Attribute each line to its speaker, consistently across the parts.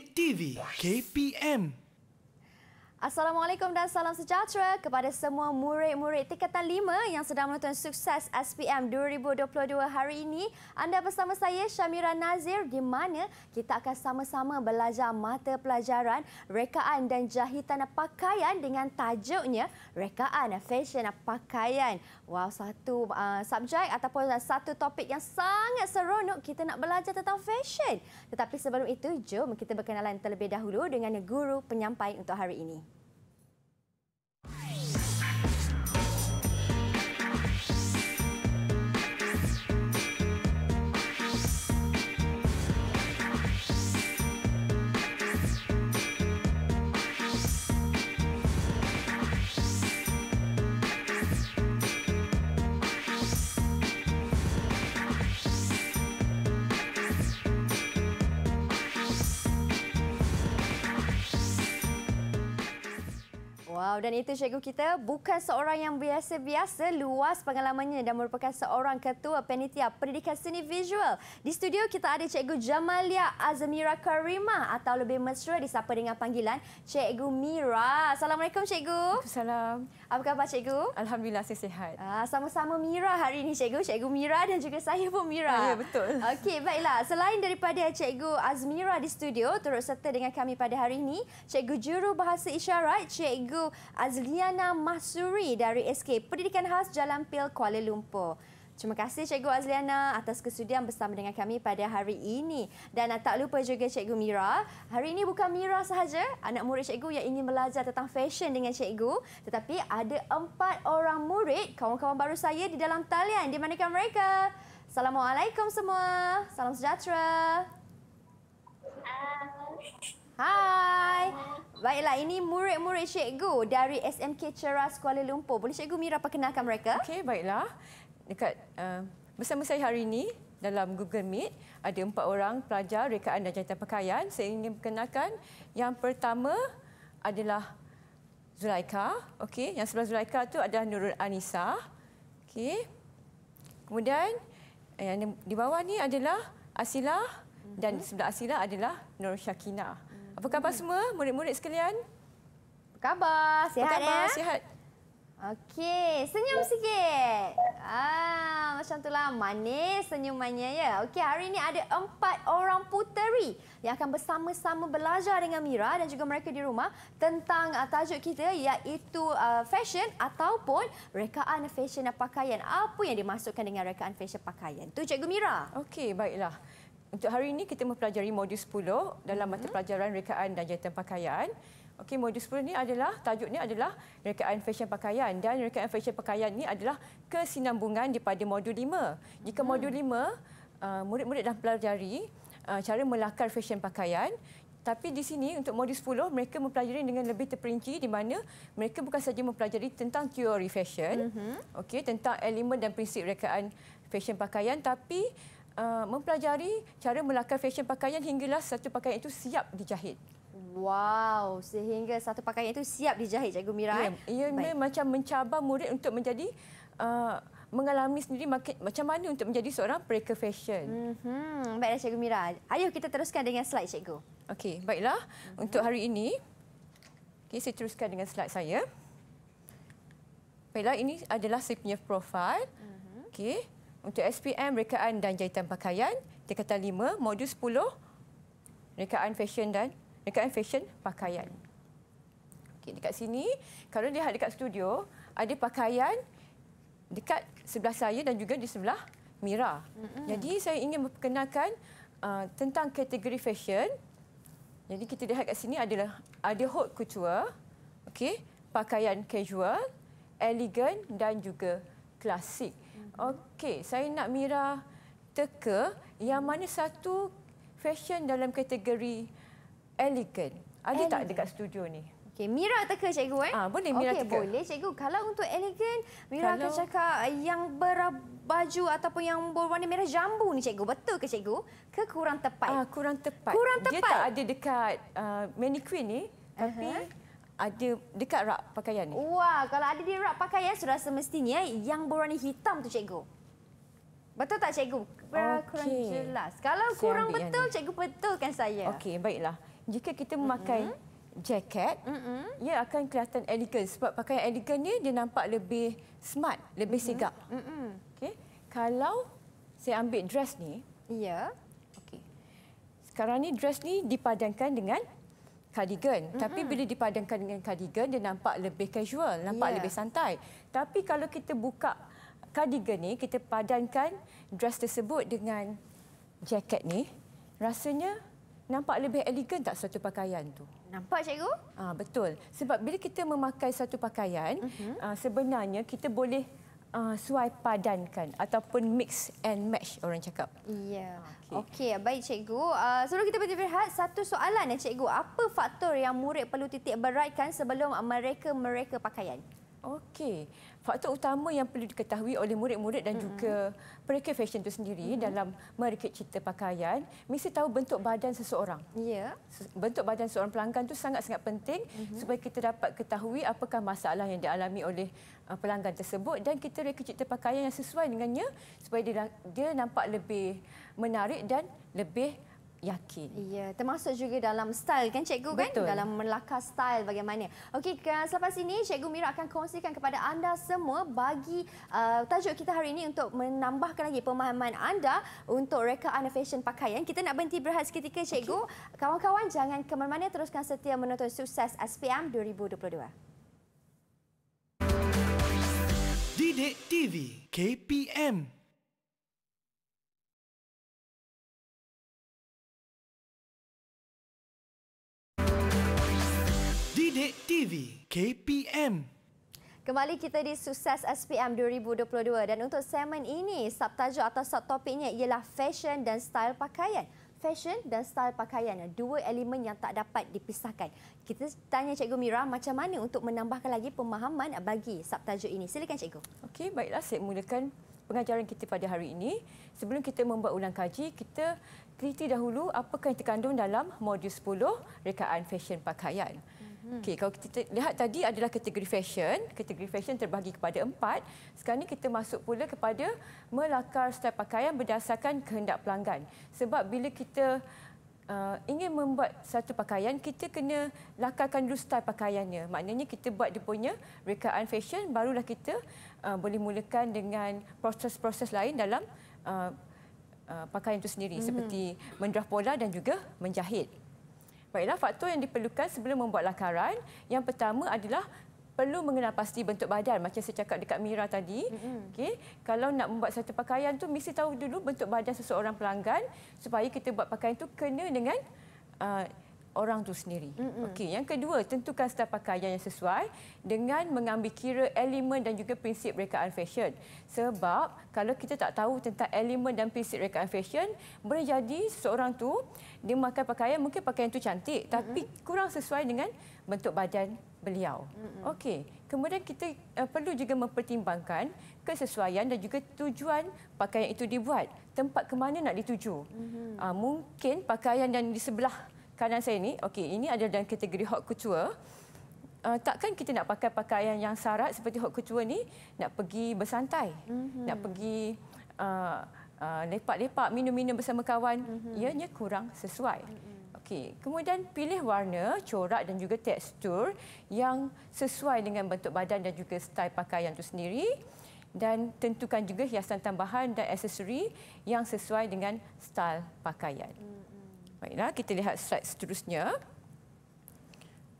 Speaker 1: TV KPM. Assalamualaikum dan salam sejahtera kepada semua murid-murid tingkatan 5 yang sedang menonton sukses SPM 2022 hari ini. Anda bersama saya Shamira Nazir di mana kita akan sama-sama belajar mata pelajaran rekaan dan jahitan pakaian dengan tajuknya rekaan fashion pakaian. Wow, satu uh, subjek ataupun uh, satu topik yang sangat seronok kita nak belajar tentang fashion. Tetapi sebelum itu, jom kita berkenalan terlebih dahulu dengan guru penyampai untuk hari ini. Wow, dan itu cikgu kita bukan seorang yang biasa-biasa luas pengalamannya dan merupakan seorang ketua penitia pendidikan seni visual. Di studio kita ada cikgu Jamalia Azmira Karima atau lebih mesra disapa dengan panggilan cikgu Mira. Assalamualaikum cikgu. Assalamualaikum. Apa khabar cikgu? Alhamdulillah saya sihat. Ah, sama-sama Mira hari ini cikgu, cikgu Mira dan juga saya pun Mira. Ah, ya, betul. Okey, baiklah. Selain daripada cikgu Azmira di studio turut serta dengan kami pada hari ini, cikgu juru bahasa isyarat cikgu Cikgu Azliana Masuri dari SK Pendidikan Khas Jalan Pil Kuala Lumpur. Terima kasih Cikgu Azliana atas kesudian bersama dengan kami pada hari ini. Dan tak lupa juga Cikgu Mira. Hari ini bukan Mira sahaja, anak murid Cikgu yang ingin belajar tentang fashion dengan Cikgu. Tetapi ada empat orang murid, kawan-kawan baru saya di dalam talian. Di manakah mereka? Assalamualaikum semua. Salam sejahtera.
Speaker 2: Uh.
Speaker 1: Hai. Baiklah, ini murid-murid cikgu dari SMK Ceras Kuala Lumpur. Boleh cikgu Mira perkenalkan mereka? Okey, baiklah. Dekat uh, eh, bersama saya hari
Speaker 3: ini dalam Google Meet ada empat orang pelajar rekaan dan jantan pakaian. Saya ingin perkenalkan yang pertama adalah Zulaika. Okey, yang sebelah Zulaika tu adalah Nurul Anissa. Okey. Kemudian eh, yang di bawah ni adalah Asila dan mhm. sebelah Asila adalah Nur Syakina.
Speaker 1: Apa khabar semua, murid-murid sekalian? Apa khabar? Sihat, Apa khabar? Ya? Sihat. Okey, senyum sikit. Ah, macam itulah manis senyumannya ya. Okey, hari ini ada empat orang puteri yang akan bersama-sama belajar dengan Mira dan juga mereka di rumah tentang uh, tajuk kita iaitu uh, fashion ataupun rekaan fashion dan pakaian. Apa yang dimasukkan dengan rekaan fashion pakaian? Tu Cikgu Mira. Okey, baiklah untuk hari ini kita mempelajari modul 10 dalam mata mhm. pelajaran
Speaker 3: rekaan dan jahitan pakaian. Okey, modul 10 ini adalah tajuk ni adalah rekaan fesyen pakaian dan rekaan fesyen pakaian ini adalah kesinambungan daripada modul 5. Jika hmm. modul 5 uh, murid-murid dah pelajari uh, cara melakar fesyen pakaian tapi di sini untuk modul 10 mereka mempelajari dengan lebih terperinci di mana mereka bukan saja mempelajari tentang teori fesyen, mm-hmm. okey tentang elemen dan prinsip rekaan fesyen pakaian tapi uh, mempelajari cara melakar fesyen pakaian hinggalah satu pakaian itu siap dijahit.
Speaker 1: Wow, sehingga satu pakaian itu siap dijahit, Cikgu Mira. Ya, eh? ia Baik. macam
Speaker 3: mencabar murid untuk menjadi uh, mengalami sendiri makin, macam mana untuk menjadi seorang
Speaker 1: breaker fashion. Mm-hmm. Baiklah, Cikgu Mira. Ayuh kita teruskan dengan slide, Cikgu. Okey, baiklah. Mm-hmm. Untuk hari ini, okay, saya teruskan dengan slide saya.
Speaker 3: Baiklah, ini adalah saya punya profil. Mm-hmm. Okey untuk SPM rekaan dan jahitan pakaian, tingkatan 5 modul 10 rekaan fashion dan rekaan fashion pakaian. Okey, dekat sini, kalau lihat dekat studio, ada pakaian dekat sebelah saya dan juga di sebelah Mira.
Speaker 2: Mm-hmm. Jadi saya
Speaker 3: ingin memperkenalkan uh, tentang kategori fashion. Jadi kita lihat kat sini adalah ada haute couture, okey, pakaian casual, elegan dan juga klasik. Okey, saya nak Mira teka yang mana satu fashion dalam kategori elegant? Ada tak dekat studio ni? Okey, Mira
Speaker 1: teka cikgu
Speaker 3: eh? Ah, boleh Mira okay, teka. boleh
Speaker 1: cikgu. Kalau untuk elegant, Mira Kalau... akan cakap yang berbaju ataupun yang berwarna merah jambu ni cikgu. Betul ke cikgu? Ke kurang tepat? Ah, kurang tepat. Kurang tepat. Dia tak ada dekat uh, mannequin ni, tapi uh -huh ada dekat rak pakaian ni. Wah, kalau ada di rak pakaian sudah semestinya yang berwarna hitam tu cikgu. Betul tak cikgu? Okay. Kurang jelas. Kalau saya kurang betul cikgu betulkan saya. Okey, baiklah. Jika
Speaker 3: kita memakai mm -hmm. jaket, mm -hmm. ia akan kelihatan elegan sebab pakaian elegan ni dia nampak lebih smart, lebih mm -hmm. sigap. Mm -hmm. Okey. Kalau saya ambil dress ni, ya. Yeah. Okey. Sekarang ni dress ni dipadankan dengan cardigan mm-hmm. tapi bila dipadankan dengan cardigan dia nampak lebih casual nampak yeah. lebih santai tapi kalau kita buka cardigan ni kita padankan dress tersebut dengan jaket ni rasanya nampak lebih elegan tak satu pakaian tu nampak cikgu ah betul sebab bila kita memakai satu pakaian mm-hmm. Ah, sebenarnya kita boleh uh, suai padankan ataupun mix and match orang cakap.
Speaker 1: Ya. Okey, okay, baik cikgu. Uh, sebelum kita pergi berehat, satu soalan ya cikgu. Apa faktor yang murid perlu titik beratkan sebelum mereka mereka pakaian? Okey. Faktor utama yang perlu diketahui oleh murid-murid dan mm-hmm. juga mereka fashion itu sendiri
Speaker 3: mm-hmm. dalam mereka cipta pakaian, mesti tahu bentuk badan seseorang. Ya. Yeah. Bentuk badan seorang pelanggan itu sangat-sangat penting mm-hmm. supaya kita dapat ketahui apakah masalah yang dialami oleh Uh, pelanggan tersebut dan kita reka cipta pakaian yang sesuai dengannya supaya dia, dia nampak
Speaker 1: lebih menarik dan lebih yakin. Ya, termasuk juga dalam style kan cikgu kan? Betul. Dalam melakar style bagaimana. Okey, uh, selepas ini cikgu Mira akan kongsikan kepada anda semua bagi uh, tajuk kita hari ini untuk menambahkan lagi pemahaman anda untuk rekaan fashion pakaian. Kita nak berhenti berehat seketika cikgu. Okay. Kawan-kawan jangan ke mana-mana teruskan setia menonton sukses SPM 2022.
Speaker 2: TV KPM Didik TV KPM
Speaker 1: Kembali kita di Sukses SPM 2022 dan untuk segmen ini subtajuk atau subtopiknya ialah fashion dan style pakaian fashion dan style pakaian. Dua elemen yang tak dapat dipisahkan. Kita tanya Cikgu Mira macam mana untuk menambahkan lagi pemahaman bagi subtajuk ini. Silakan Cikgu. Okey, baiklah saya mulakan pengajaran kita pada hari ini. Sebelum
Speaker 3: kita membuat ulang kaji, kita teliti dahulu apa yang terkandung dalam modul 10 rekaan fashion pakaian. Hmm. Okey, kalau kita lihat tadi adalah kategori fashion. Kategori fashion terbahagi kepada empat. Sekarang ini kita masuk pula kepada melakar setiap pakaian berdasarkan kehendak pelanggan. Sebab bila kita uh, ingin membuat satu pakaian, kita kena lakarkan dulu style pakaiannya. Maknanya kita buat dia punya rekaan fashion, barulah kita uh, boleh mulakan dengan proses-proses lain dalam uh, uh, pakaian itu sendiri. Mm-hmm. Seperti mendraf pola dan juga menjahit. Baiklah, faktor yang diperlukan sebelum membuat lakaran. Yang pertama adalah perlu mengenal pasti bentuk badan macam saya cakap dekat Mira tadi mm-hmm. okey kalau nak membuat satu pakaian tu mesti tahu dulu bentuk badan seseorang pelanggan supaya kita buat pakaian tu kena dengan uh, orang tu sendiri. Okey, yang kedua, tentukan style pakaian yang sesuai dengan mengambil kira elemen dan juga prinsip rekaan fashion. Sebab kalau kita tak tahu tentang elemen dan prinsip rekaan fashion, boleh jadi seorang tu dia memakai pakaian mungkin pakaian tu cantik tapi mm-hmm. kurang sesuai dengan bentuk badan beliau. Okey, kemudian kita uh, perlu juga mempertimbangkan kesesuaian dan juga tujuan pakaian itu dibuat. Tempat ke mana nak dituju? Mm-hmm. Uh, mungkin pakaian yang di sebelah kanan saya ni, okay, ini adalah dalam kategori hot couture. Uh, takkan kita nak pakai pakaian yang sarat seperti hot couture ni nak pergi bersantai, mm -hmm. nak pergi eh, eh, lepak-lepak, uh, uh, minum-minum bersama kawan, mm -hmm. ianya kurang sesuai. Mm -hmm. Okey, kemudian pilih warna, corak dan juga tekstur yang sesuai dengan bentuk badan dan juga style pakaian itu sendiri dan tentukan juga hiasan tambahan dan aksesori yang sesuai dengan style pakaian. Mm. Baiklah, kita lihat slide seterusnya.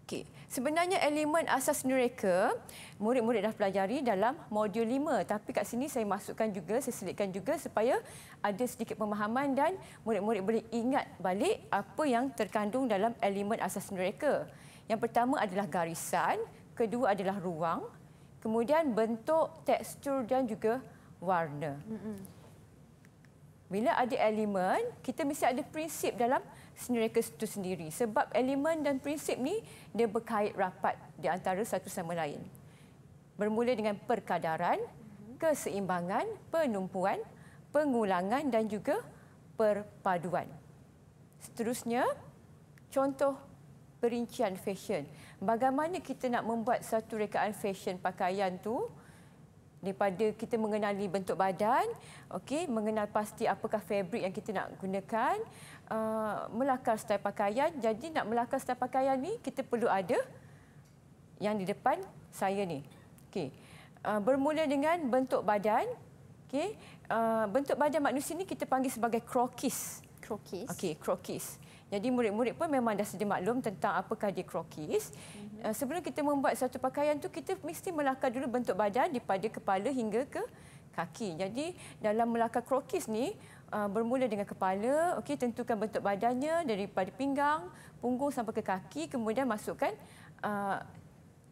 Speaker 3: Okey, sebenarnya elemen asas neraka murid-murid dah pelajari dalam modul 5 tapi kat sini saya masukkan juga saya selitkan juga supaya ada sedikit pemahaman dan murid-murid boleh ingat balik apa yang terkandung dalam elemen asas neraka. Yang pertama adalah garisan, kedua adalah ruang, kemudian bentuk, tekstur dan juga warna. Bila ada elemen, kita mesti ada prinsip dalam seni mereka itu sendiri sebab elemen dan prinsip ni dia berkait rapat di antara satu sama lain bermula dengan perkadaran keseimbangan penumpuan pengulangan dan juga perpaduan seterusnya contoh perincian fesyen. bagaimana kita nak membuat satu rekaan fesyen pakaian tu uh, daripada kita mengenali bentuk badan, okey, mengenal pasti apakah fabric yang kita nak gunakan, uh, melakar style pakaian. Jadi nak melakar style pakaian ni kita perlu ada yang di depan saya ni. Okey. Uh, bermula dengan bentuk badan, okey. Uh, bentuk badan manusia ni kita panggil sebagai croquis. Croquis. Okey, croquis. Uh, jadi murid-murid pun memang dah sedia maklum tentang apakah dia krokis. Mm-hmm. sebelum kita membuat satu pakaian tu kita mesti melakar dulu bentuk badan daripada kepala hingga ke kaki. Jadi dalam melakar krokis ni uh, bermula dengan kepala, okey tentukan bentuk badannya daripada pinggang, punggung sampai ke kaki kemudian masukkan uh,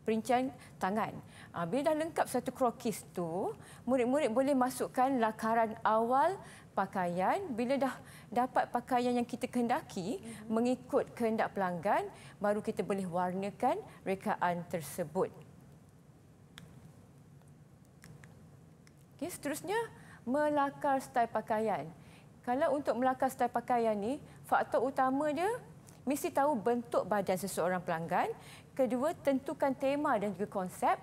Speaker 3: perincian tangan. Ah, bila dah lengkap satu krokis tu, murid-murid boleh masukkan lakaran awal pakaian bila dah dapat pakaian yang kita kehendaki mm-hmm. mengikut kehendak pelanggan baru kita boleh warnakan rekaan tersebut. Okey seterusnya melakar style pakaian. Kalau untuk melakar style pakaian ni faktor utama dia mesti tahu bentuk badan seseorang pelanggan, kedua tentukan tema dan juga konsep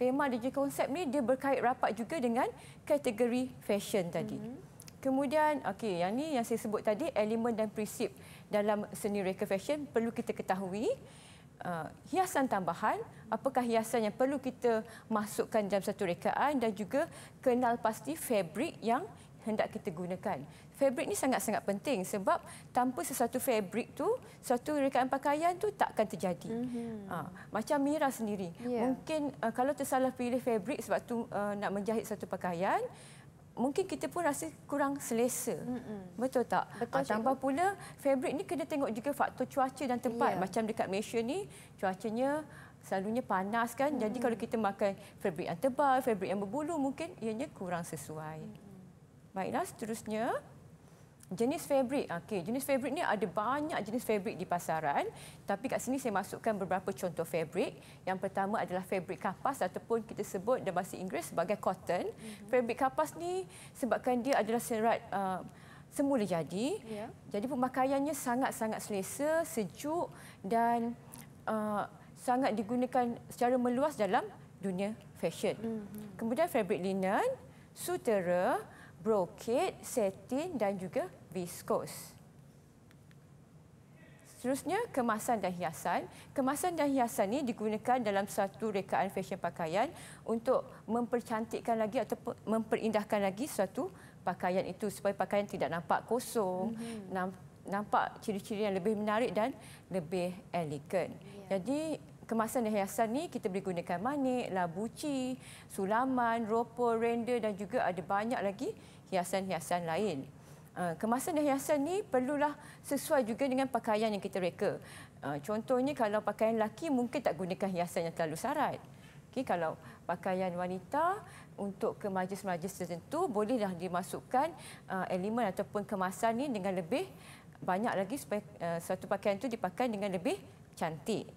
Speaker 3: tema dan juga konsep ni dia berkait rapat juga dengan kategori fashion tadi. Mm-hmm. Kemudian okay, yang ni yang saya sebut tadi elemen dan prinsip dalam seni reka fashion perlu kita ketahui uh, hiasan tambahan apakah hiasan yang perlu kita masukkan dalam satu rekaan dan juga kenal pasti fabric yang hendak kita gunakan. Fabrik ni sangat-sangat penting sebab tanpa sesuatu fabrik tu, satu rekaan pakaian tu takkan terjadi. Mm-hmm. Ha, macam Mira sendiri. Yeah. Mungkin uh, kalau tersalah pilih fabrik sebab tu uh, nak menjahit satu pakaian, mungkin kita pun rasa kurang selesa. Mm-mm. Betul tak? Betul, ah, Tambah cikgu. pula, fabric ni kena tengok juga faktor cuaca dan tempat. Yeah. Macam dekat Malaysia ni, cuacanya selalunya panas kan. Mm-hmm. Jadi kalau kita makan fabric yang tebal, fabric yang berbulu, mungkin ianya kurang sesuai. Mm-hmm. Baiklah, seterusnya jenis fabric. Okey, jenis fabric ni ada banyak jenis fabric di pasaran, tapi kat sini saya masukkan beberapa contoh fabric. Yang pertama adalah fabric kapas ataupun kita sebut dalam bahasa Inggeris sebagai cotton. Mm-hmm. Fabric kapas ni sebabkan dia adalah serat uh, semula jadi. Yeah. Jadi pemakaiannya sangat-sangat selesa, sejuk dan uh, sangat digunakan secara meluas dalam dunia fashion. Mm-hmm. Kemudian fabric linen, sutera, brokit, satin dan juga viskos. Seterusnya, kemasan dan hiasan. Kemasan dan hiasan ini digunakan dalam satu rekaan fesyen pakaian untuk mempercantikkan lagi atau memperindahkan lagi suatu pakaian itu supaya pakaian tidak nampak kosong, mm-hmm. nampak ciri-ciri yang lebih menarik dan lebih elegan. Yeah. Jadi, kemasan dan hiasan ini kita boleh gunakan manik, labuci, sulaman, ropo, render dan juga ada banyak lagi hiasan-hiasan lain. Ah, kemasan dan hiasan ni perlulah sesuai juga dengan pakaian yang kita reka. Ah, contohnya kalau pakaian lelaki mungkin tak gunakan hiasan yang terlalu sarat. Okay, kalau pakaian wanita untuk ke majlis-majlis tertentu bolehlah dimasukkan uh, elemen ataupun kemasan ni dengan lebih banyak lagi supaya uh, satu pakaian itu dipakai dengan lebih cantik.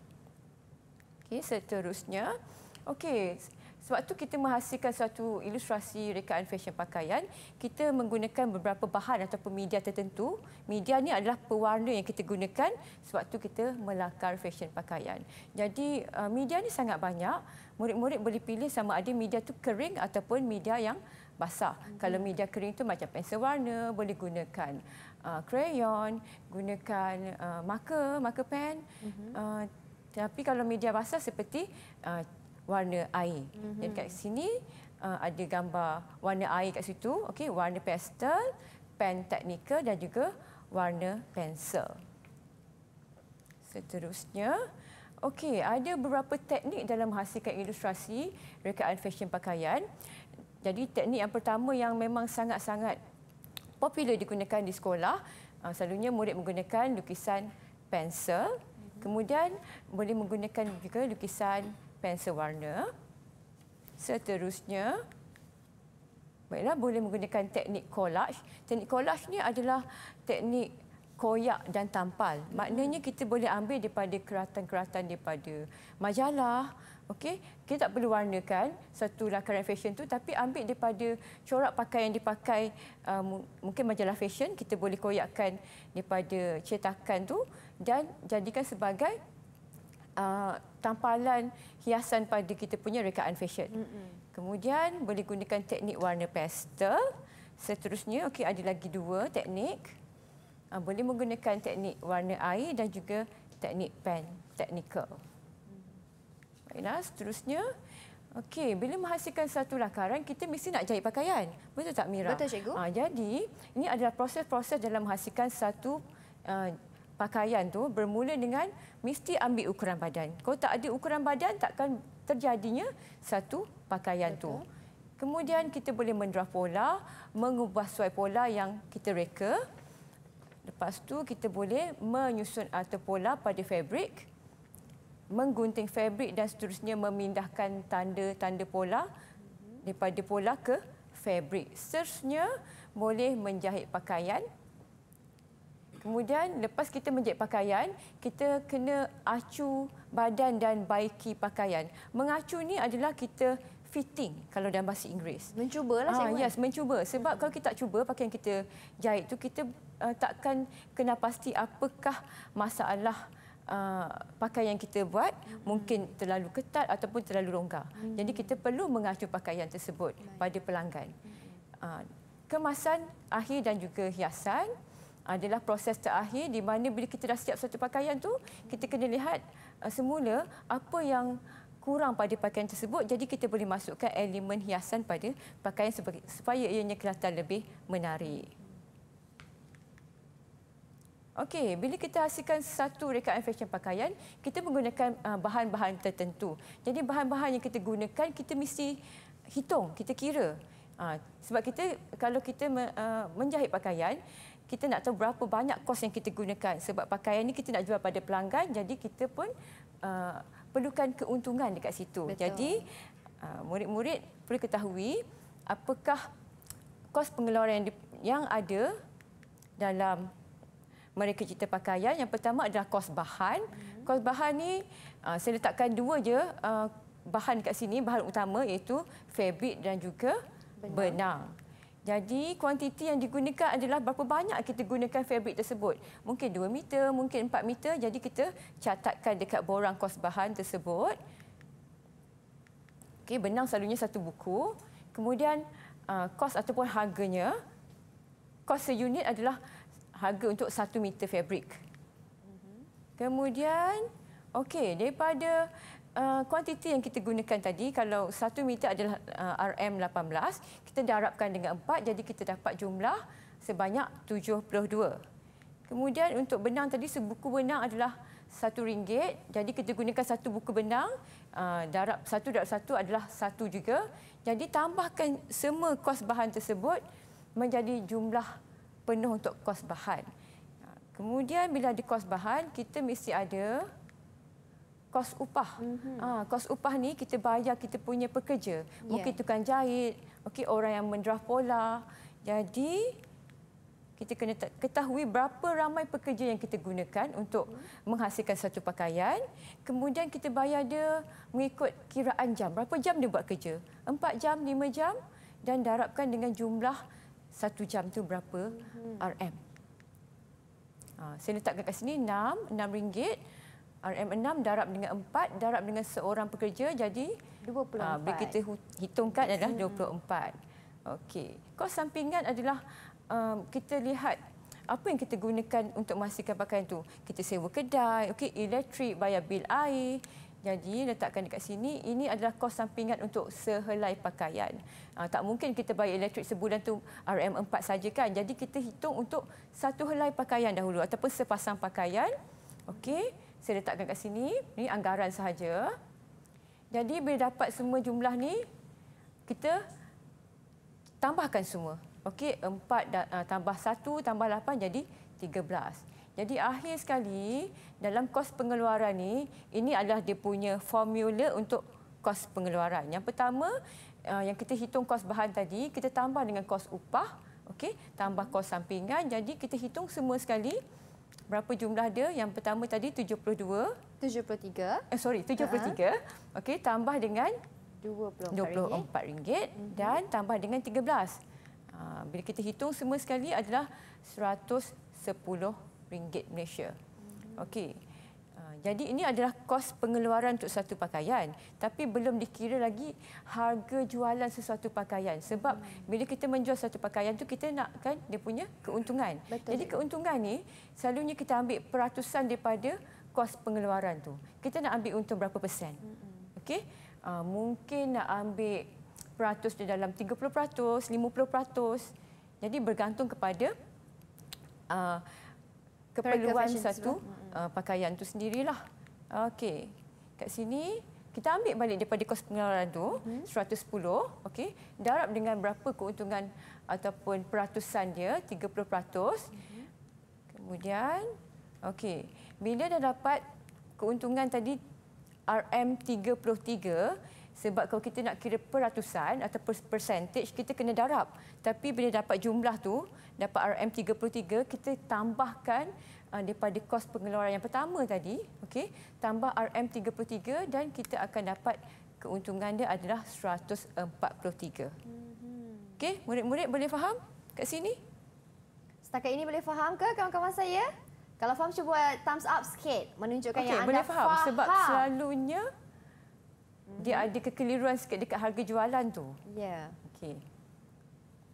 Speaker 3: Okey, seterusnya. okay. Sebab tu kita menghasilkan satu ilustrasi rekaan fesyen pakaian, kita menggunakan beberapa bahan atau media tertentu. Media ni adalah pewarna yang kita gunakan sebab tu kita melakar fesyen pakaian. Jadi uh, media ni sangat banyak. Murid-murid boleh pilih sama ada media tu kering ataupun media yang basah. Hmm. Kalau media kering tu macam pensel warna, boleh gunakan uh, crayon, gunakan uh, marker, marker pen. Hmm. Uh, tapi kalau media basah seperti uh, warna air. Mm-hmm. Jadi kat sini uh, ada gambar warna air kat situ. Okey, warna pastel, pen teknikal dan juga warna pensel. Seterusnya, okey, ada beberapa teknik dalam menghasilkan ilustrasi rekaan fesyen pakaian. Jadi teknik yang pertama yang memang sangat-sangat popular digunakan di sekolah, uh, selalunya murid menggunakan lukisan pensel. Mhm. Kemudian boleh menggunakan juga lukisan pen sewarna. Seterusnya, baiklah boleh menggunakan teknik collage. Teknik collage ni adalah teknik koyak dan tampal. Hmm. Maknanya kita boleh ambil daripada keratan-keratan daripada majalah. Okey, kita tak perlu warnakan satu lakaran fashion tu tapi ambil daripada corak pakaian yang dipakai uh, mungkin majalah fashion kita boleh koyakkan daripada cetakan tu dan jadikan sebagai Uh, tampalan hiasan pada kita punya rekaan fashion. Mm-hmm. Kemudian boleh gunakan teknik warna pastel. Seterusnya, okey ada lagi dua teknik. Uh, boleh menggunakan teknik warna air dan juga teknik pen, technical. Baiklah, seterusnya. Okey, bila menghasilkan satu lakaran, kita mesti nak jahit pakaian. Betul tak, Mira? Betul, Cikgu. Uh, jadi, ini adalah proses-proses dalam menghasilkan satu uh, pakaian tu bermula dengan mesti ambil ukuran badan. Kalau tak ada ukuran badan takkan terjadinya satu pakaian Betul. tu. Kemudian kita boleh mendraft pola, mengubah suai pola yang kita reka. Lepas tu kita boleh menyusun atau pola pada fabric, menggunting fabric dan seterusnya memindahkan tanda-tanda pola daripada pola ke fabric. Seterusnya boleh menjahit pakaian Kemudian lepas kita menjahit pakaian, kita kena acu badan dan baiki pakaian. Mengacu ni adalah kita fitting kalau dalam bahasa Inggeris. Mencubalah saya. Ah, yes, mencuba. Sebab kalau kita tak cuba pakaian kita jahit tu kita uh, takkan kena pasti apakah masalah Uh, pakaian kita buat hmm. mungkin terlalu ketat ataupun terlalu longgar. Hmm. Jadi kita perlu mengacu pakaian tersebut Baik. pada pelanggan. Hmm. Uh, kemasan akhir dan juga hiasan. Hmm adalah proses terakhir di mana bila kita dah siap satu pakaian tu kita kena lihat uh, semula apa yang kurang pada pakaian tersebut jadi kita boleh masukkan elemen hiasan pada pakaian supaya ianya kelihatan lebih menarik. Okey, bila kita hasilkan satu rekaan fashion pakaian, kita menggunakan uh, bahan-bahan tertentu. Jadi bahan-bahan yang kita gunakan kita mesti hitung, kita kira. Ah, sebab kita kalau kita uh, menjahit pakaian, kita nak tahu berapa banyak kos yang kita gunakan sebab pakaian ini kita nak jual pada pelanggan jadi kita pun uh, perlukan keuntungan dekat situ. Betul. Jadi uh, murid-murid perlu ketahui apakah kos pengeluaran yang, di, yang ada dalam mereka cerita pakaian. Yang pertama adalah kos bahan. Hmm. Kos bahan ni uh, saya letakkan dua je uh, bahan dekat sini, bahan utama iaitu fabric dan juga benang. benang. Jadi kuantiti yang digunakan adalah berapa banyak kita gunakan fabric tersebut. Mungkin 2 meter, mungkin 4 meter. Jadi kita catatkan dekat borang kos bahan tersebut. Okey, benang selalunya satu buku. Kemudian uh, kos ataupun harganya. Kos seunit adalah harga untuk 1 meter fabric. Mhm. Kemudian, okey, daripada Uh, kuantiti yang kita gunakan tadi kalau 1 meter adalah uh, RM18 kita darabkan dengan 4 jadi kita dapat jumlah sebanyak 72. Kemudian untuk benang tadi sebuku benang adalah satu ringgit, jadi kita gunakan satu buku benang uh, darab satu darab satu adalah satu juga jadi tambahkan semua kos bahan tersebut menjadi jumlah penuh untuk kos bahan. Kemudian bila di kos bahan, kita mesti ada kos upah. Mm-hmm. Ha, kos upah ni kita bayar kita punya pekerja. Mungkin ya. tukang jahit, okey orang yang mendraft pola. Jadi kita kena ketahui berapa ramai pekerja yang kita gunakan untuk mm-hmm. menghasilkan satu pakaian. Kemudian kita bayar dia mengikut kiraan jam. Berapa jam dia buat kerja? empat jam, lima jam dan darabkan dengan jumlah satu jam tu berapa mm-hmm. RM. Ha, saya letakkan kat sini enam, enam ringgit. RM6 darab dengan 4 darab dengan seorang pekerja jadi 24. Uh, ah, bila kita hitungkan adalah 24. Hmm. Okey. Kos sampingan adalah um, kita lihat apa yang kita gunakan untuk memastikan pakaian tu. Kita sewa kedai, okey, elektrik, bayar bil air. Jadi letakkan dekat sini, ini adalah kos sampingan untuk sehelai pakaian. Uh, tak mungkin kita bayar elektrik sebulan tu RM4 saja kan. Jadi kita hitung untuk satu helai pakaian dahulu ataupun sepasang pakaian. Okey saya letakkan kat sini. Ini anggaran sahaja. Jadi bila dapat semua jumlah ni, kita tambahkan semua. Okey, 4 da- uh, tambah 1 tambah 8 jadi 13. Jadi akhir sekali dalam kos pengeluaran ni, ini adalah dia punya formula untuk kos pengeluaran. Yang pertama uh, yang kita hitung kos bahan tadi, kita tambah dengan kos upah, okey, tambah kos sampingan. Jadi kita hitung semua sekali berapa jumlah dia? Yang pertama tadi 72. 73. Eh, sorry, 73. Uh-huh. Ha. Okey, tambah dengan RM24. RM24 mm-hmm. dan tambah dengan 13. Uh, ha, bila kita hitung semua sekali adalah rm ringgit Malaysia. uh Okey. Jadi ini adalah kos pengeluaran untuk satu pakaian tapi belum dikira lagi harga jualan sesuatu pakaian sebab hmm. bila kita menjual satu pakaian tu kita nak kan dia punya keuntungan. Betul. Jadi keuntungan ni selalunya kita ambil peratusan daripada kos pengeluaran tu. Kita nak ambil untung berapa persen?
Speaker 2: Hmm.
Speaker 3: Okey. Uh, mungkin nak ambil peratus di dalam 30%, 50%. Jadi bergantung kepada uh,
Speaker 2: keperluan satu
Speaker 3: uh, pakaian tu sendirilah. Okey. Kat sini kita ambil balik daripada kos pengeluaran tu hmm. 110 okey darab dengan berapa keuntungan ataupun peratusan dia 30%. Hmm. Kemudian okey bila dah dapat keuntungan tadi RM33 sebab kalau kita nak kira peratusan atau percentage kita kena darab tapi bila dapat jumlah tu dapat RM33 kita tambahkan Uh, daripada kos pengeluaran yang pertama tadi, okey, tambah RM33 dan kita akan dapat keuntungan dia adalah 143. Mm-hmm.
Speaker 1: Okey, murid-murid boleh faham kat sini? Setakat ini boleh faham ke kawan-kawan saya? Kalau faham cuba thumbs up sikit menunjukkan okay, yang anda boleh faham. faham. Sebab
Speaker 3: selalunya dia mm-hmm. ada kekeliruan sikit dekat harga jualan tu. Ya. Yeah. Okey.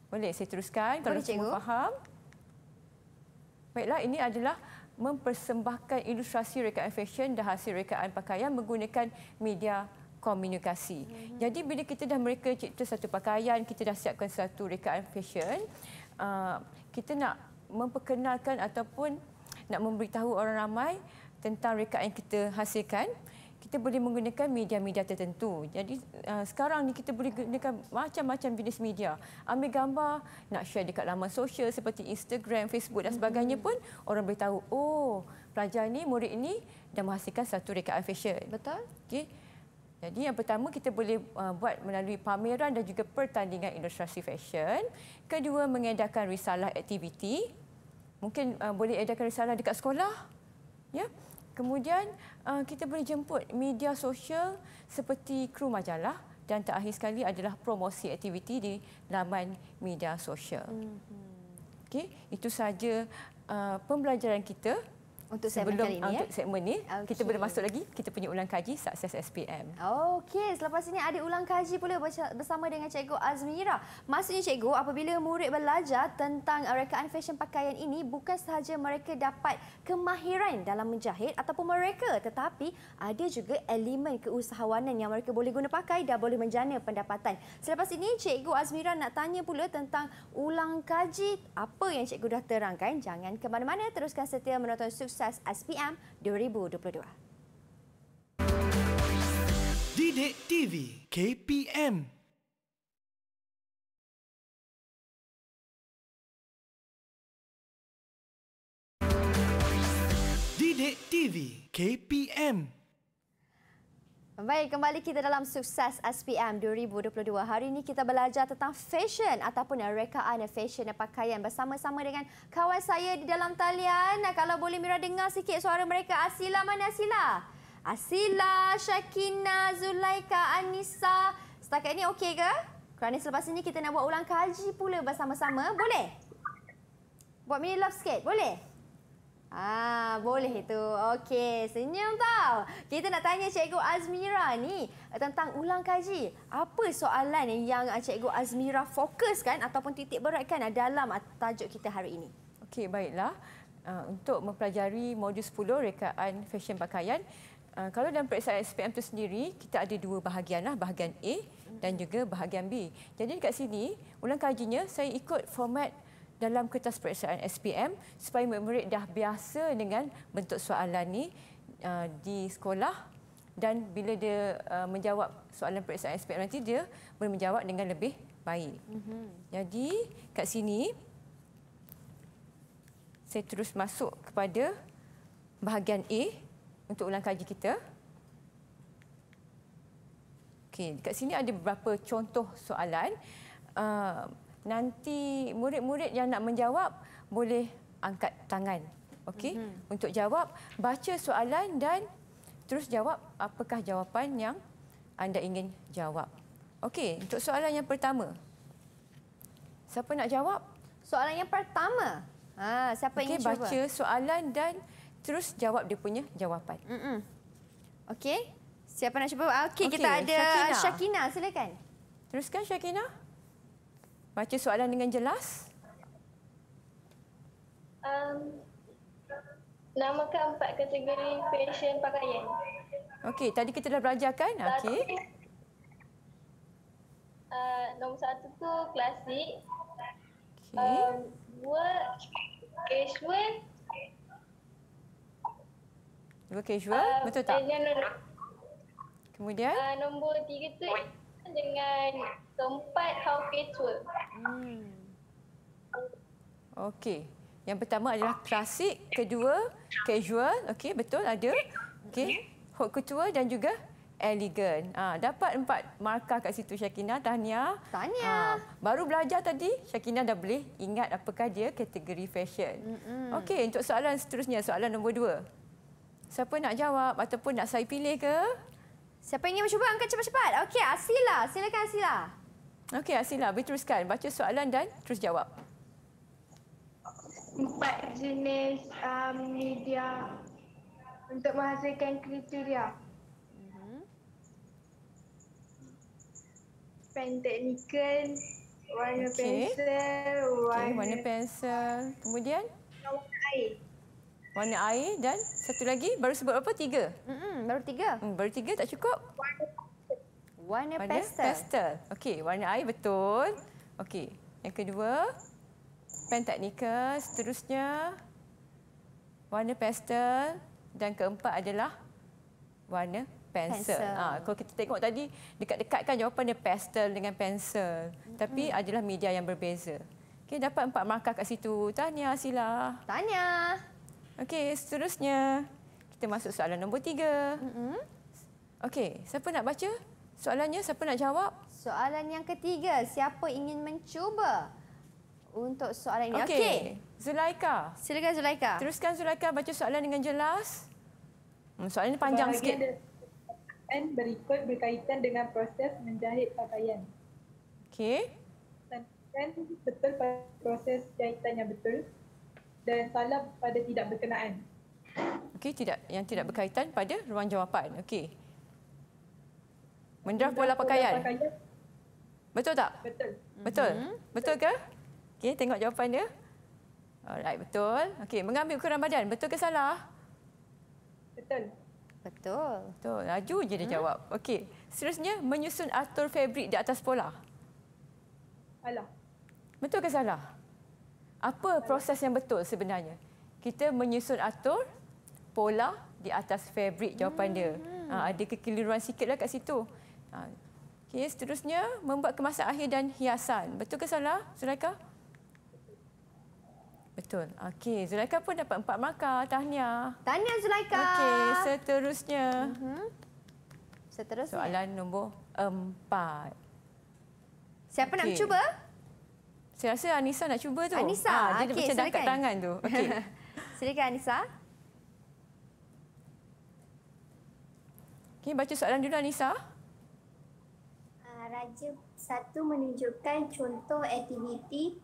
Speaker 3: Boleh saya teruskan kalau semua faham? Baiklah, ini adalah mempersembahkan ilustrasi rekaan fesyen, dan hasil rekaan pakaian menggunakan media komunikasi. Mm -hmm. Jadi bila kita dah mereka cipta satu pakaian, kita dah siapkan satu rekaan fesyen, uh, kita nak memperkenalkan ataupun nak memberitahu orang ramai tentang rekaan yang kita hasilkan kita boleh menggunakan media-media tertentu. Jadi uh, sekarang ni kita boleh gunakan macam-macam jenis media. Ambil gambar, nak share dekat laman sosial seperti Instagram, Facebook dan sebagainya mm-hmm. pun orang boleh tahu, oh, pelajar ni, murid ni dah menghasilkan satu rekaan fashion. Betul? Okay. Jadi yang pertama kita boleh uh, buat melalui pameran dan juga pertandingan ilustrasi fashion. Kedua mengedarkan risalah aktiviti. Mungkin uh, boleh edarkan risalah dekat sekolah. Ya. Kemudian uh, kita boleh jemput media sosial seperti kru majalah dan terakhir sekali adalah promosi aktiviti di laman media sosial. Mm-hmm. Okey, itu saja uh, pembelajaran kita untuk segmen Sebelum, kali ini. Untuk ya? segmen ini, okay. kita boleh masuk lagi. Kita punya ulang kaji Sukses SPM.
Speaker 1: Okey, selepas ini ada ulang kaji pula bersama dengan Cikgu Azmira. Maksudnya Cikgu, apabila murid belajar tentang uh, rekaan fesyen pakaian ini, bukan sahaja mereka dapat kemahiran dalam menjahit ataupun mereka, tetapi ada juga elemen keusahawanan yang mereka boleh guna pakai dan boleh menjana pendapatan. Selepas ini, Cikgu Azmira nak tanya pula tentang ulang kaji apa yang Cikgu dah terangkan. Jangan ke mana-mana, teruskan setia menonton Sukses Asas SPM 2022.
Speaker 3: Didik TV KPM Didik TV KPM
Speaker 1: Baik, kembali kita dalam sukses SPM 2022. Hari ini kita belajar tentang fashion ataupun rekaan fashion dan pakaian bersama-sama dengan kawan saya di dalam talian. Kalau boleh Mira dengar sikit suara mereka. Asila mana Asila? Asila, Syakina, Zulaika, Anissa. Setakat ini okey ke? Kerana selepas ini kita nak buat ulang kaji pula bersama-sama. Boleh? Buat mini love sikit, boleh? Ah, boleh itu. Okey, senyum tau. Kita nak tanya Cikgu Azmira ni eh, tentang ulang kaji. Apa soalan yang ah, Cikgu Azmira fokuskan ataupun titik beratkan ah, dalam ah, tajuk kita hari ini?
Speaker 3: Okey, baiklah. untuk mempelajari modul 10 rekaan fesyen pakaian, kalau dalam periksaan SPM itu sendiri, kita ada dua bahagianlah, bahagian A dan juga bahagian B. Jadi di sini, ulang kajinya saya ikut format dalam kertas periksaan SPM supaya murid-murid dah biasa dengan bentuk soalan ni uh, di sekolah dan bila dia uh, menjawab soalan periksaan SPM nanti dia boleh menjawab dengan lebih baik. Mm-hmm. Jadi kat sini saya terus masuk kepada bahagian A untuk ulang kaji kita. Okey, kat sini ada beberapa contoh soalan. Uh, nanti murid-murid yang nak menjawab boleh angkat tangan okey mm-hmm. untuk jawab baca soalan dan terus jawab apakah jawapan yang anda ingin jawab okey untuk soalan yang pertama siapa nak jawab soalan yang pertama ha siapa okay, ingin cuba baca soalan dan terus jawab dia punya jawapan hmm okey siapa nak cuba okey okay, kita ada Syakina. Syakina silakan teruskan Syakina baca soalan dengan jelas.
Speaker 2: Um, nama keempat kategori fashion pakaian.
Speaker 3: Okey, tadi kita dah belajar kan? Okey.
Speaker 2: Uh, nombor satu tu klasik. Okey. Um, dua casual.
Speaker 3: Dua casual, uh, betul tak? Kemudian? Uh, nombor tiga tu
Speaker 2: dengan Keempat, how virtual.
Speaker 3: Hmm. Okey. Yang pertama adalah klasik, kedua casual. Okey, betul ada. Okey. Hot couture dan juga elegant. Ha, dapat empat markah kat situ Syakina. Tahniah. Tahniah. Ha, baru belajar tadi, Syakina dah boleh ingat apakah dia kategori fashion. Mm -hmm. Okey, untuk soalan seterusnya, soalan nombor dua. Siapa nak jawab ataupun nak
Speaker 1: saya pilih ke? Siapa ingin mencuba angkat cepat-cepat? Okey, Asila. Silakan Asila.
Speaker 3: Okey, Asila, boleh teruskan. Baca soalan dan terus jawab.
Speaker 2: Empat jenis um, media untuk menghasilkan kriteria. Mm-hmm. Pen
Speaker 3: teknikal,
Speaker 2: warna okay. pensel, warna... Okay, warna
Speaker 3: pensel. Kemudian?
Speaker 2: Warna air.
Speaker 3: Warna air dan satu lagi baru sebut apa? Tiga? Mm-mm, baru tiga. Hmm, baru tiga tak cukup? Warna Warna, warna pastel. pastel. Okey, warna air betul. Okey, yang kedua. Pentaknika, seterusnya. Warna pastel. Dan keempat adalah warna pensel. Ha, kalau kita tengok tadi, dekat-dekat kan jawapan dia pastel dengan pensel. Mm -hmm. Tapi adalah media yang berbeza. Okey, dapat empat markah kat situ. Tanya Sila. Tanya. Okey, seterusnya. Kita masuk soalan nombor tiga. Mm
Speaker 1: -hmm. Okey, siapa nak baca? Soalannya siapa nak jawab? Soalan yang ketiga, siapa ingin mencuba untuk soalan ini? Okey. Okay. Zulaika. Silakan Zulaika. Teruskan Zulaika baca soalan dengan jelas.
Speaker 3: Hmm, soalan ini panjang Bahagian sikit.
Speaker 2: Dan berikut berkaitan dengan proses menjahit pakaian. Okey. Dan betul pada proses jahitan yang betul dan salah pada tidak berkenaan.
Speaker 3: Okey, tidak yang tidak berkaitan pada ruang jawapan. Okey mendraft bola pakaian. Betul tak? Betul. Betul. Mhm. Betul ke? Okey, tengok jawapan dia. Alright, betul. Okey, mengambil ukuran badan. Betul ke salah? Betul. Betul. Betul. Laju je dia mhm. jawab. Okey. Seterusnya, menyusun atur fabrik di atas pola. Salah. Betul ke salah? Apa proses yang betul sebenarnya? Kita menyusun atur pola di atas fabrik jawapan dia. Mhm. Ha, ada kekeliruan sikitlah kat situ. Ha. Okay, seterusnya membuat kemasan akhir dan hiasan. Betul ke salah, Zulaika? Betul. Okey, Zulaika pun dapat empat markah. Tahniah. Tahniah Zulaika. Okey, seterusnya. Mm-hmm. Seterusnya. Soalan nombor empat.
Speaker 1: Siapa okay. nak cuba? Saya rasa Anissa nak cuba tu. Anissa. Ha, dia okay, macam silakan. dekat tangan tu. Okay. silakan Anissa. Okey, baca soalan dulu Anissa. Anissa.
Speaker 2: Raja satu menunjukkan contoh aktiviti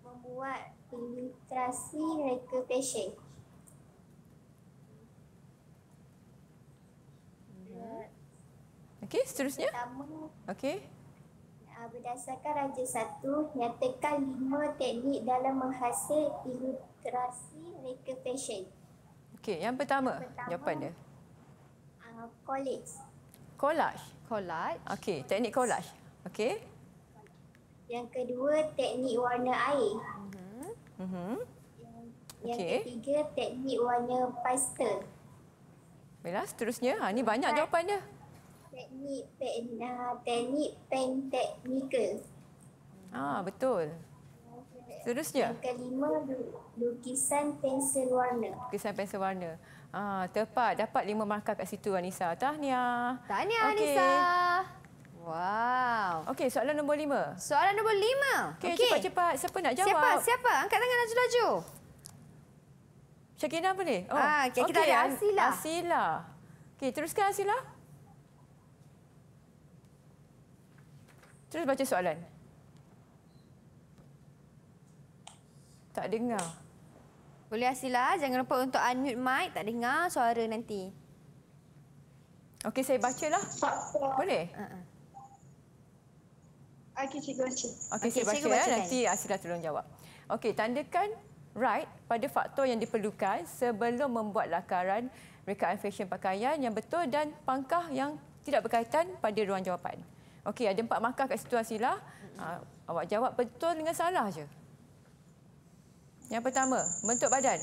Speaker 2: membuat ilustrasi reka passion. Okey, seterusnya. Okey. Ah, berdasarkan raja satu, nyatakan lima teknik dalam menghasil ilustrasi reka passion.
Speaker 3: Okey, yang pertama, yang pertama jawapan dia.
Speaker 2: Uh, college collage. Collage.
Speaker 3: Okey, teknik collage. Okey.
Speaker 2: Yang kedua teknik warna air. Mhm. Mm mhm. Yang okay. ketiga teknik warna pastel.
Speaker 3: Bila seterusnya? Ha ni banyak Pas jawapannya.
Speaker 2: Teknik pen uh, teknik pen technical.
Speaker 3: Ah, ha, betul.
Speaker 2: Seterusnya. Yang kelima lukisan pensel warna.
Speaker 3: Lukisan pensel warna. Ah, tepat, dapat lima markah kat situ Anissa.
Speaker 1: Tahniah. Tahniah okay. Anissa. Wow. Okey, soalan nombor lima. Soalan nombor lima. Okey, okay. cepat-cepat. Siapa nak jawab? Siapa? Siapa? Angkat tangan laju-laju. Syakina boleh? Oh. Ah, okay. Kita okay. ada Asila. Asila. Okey, teruskan
Speaker 3: Asila. Terus baca soalan.
Speaker 1: Tak dengar. Boleh Asila, jangan lupa untuk unmute mic, tak dengar suara nanti. Okey, saya bacalah. Boleh?
Speaker 2: Okey,
Speaker 3: cikgu baca. Okey, saya baca, ya. nanti Asila tolong jawab. Okey, tandakan right pada faktor yang diperlukan sebelum membuat lakaran rekaan fesyen pakaian yang betul dan pangkah yang tidak berkaitan pada ruang jawapan. Okey, ada empat markah kat situ Asila. Ha, awak jawab betul dengan salah saja. Yang pertama, bentuk badan.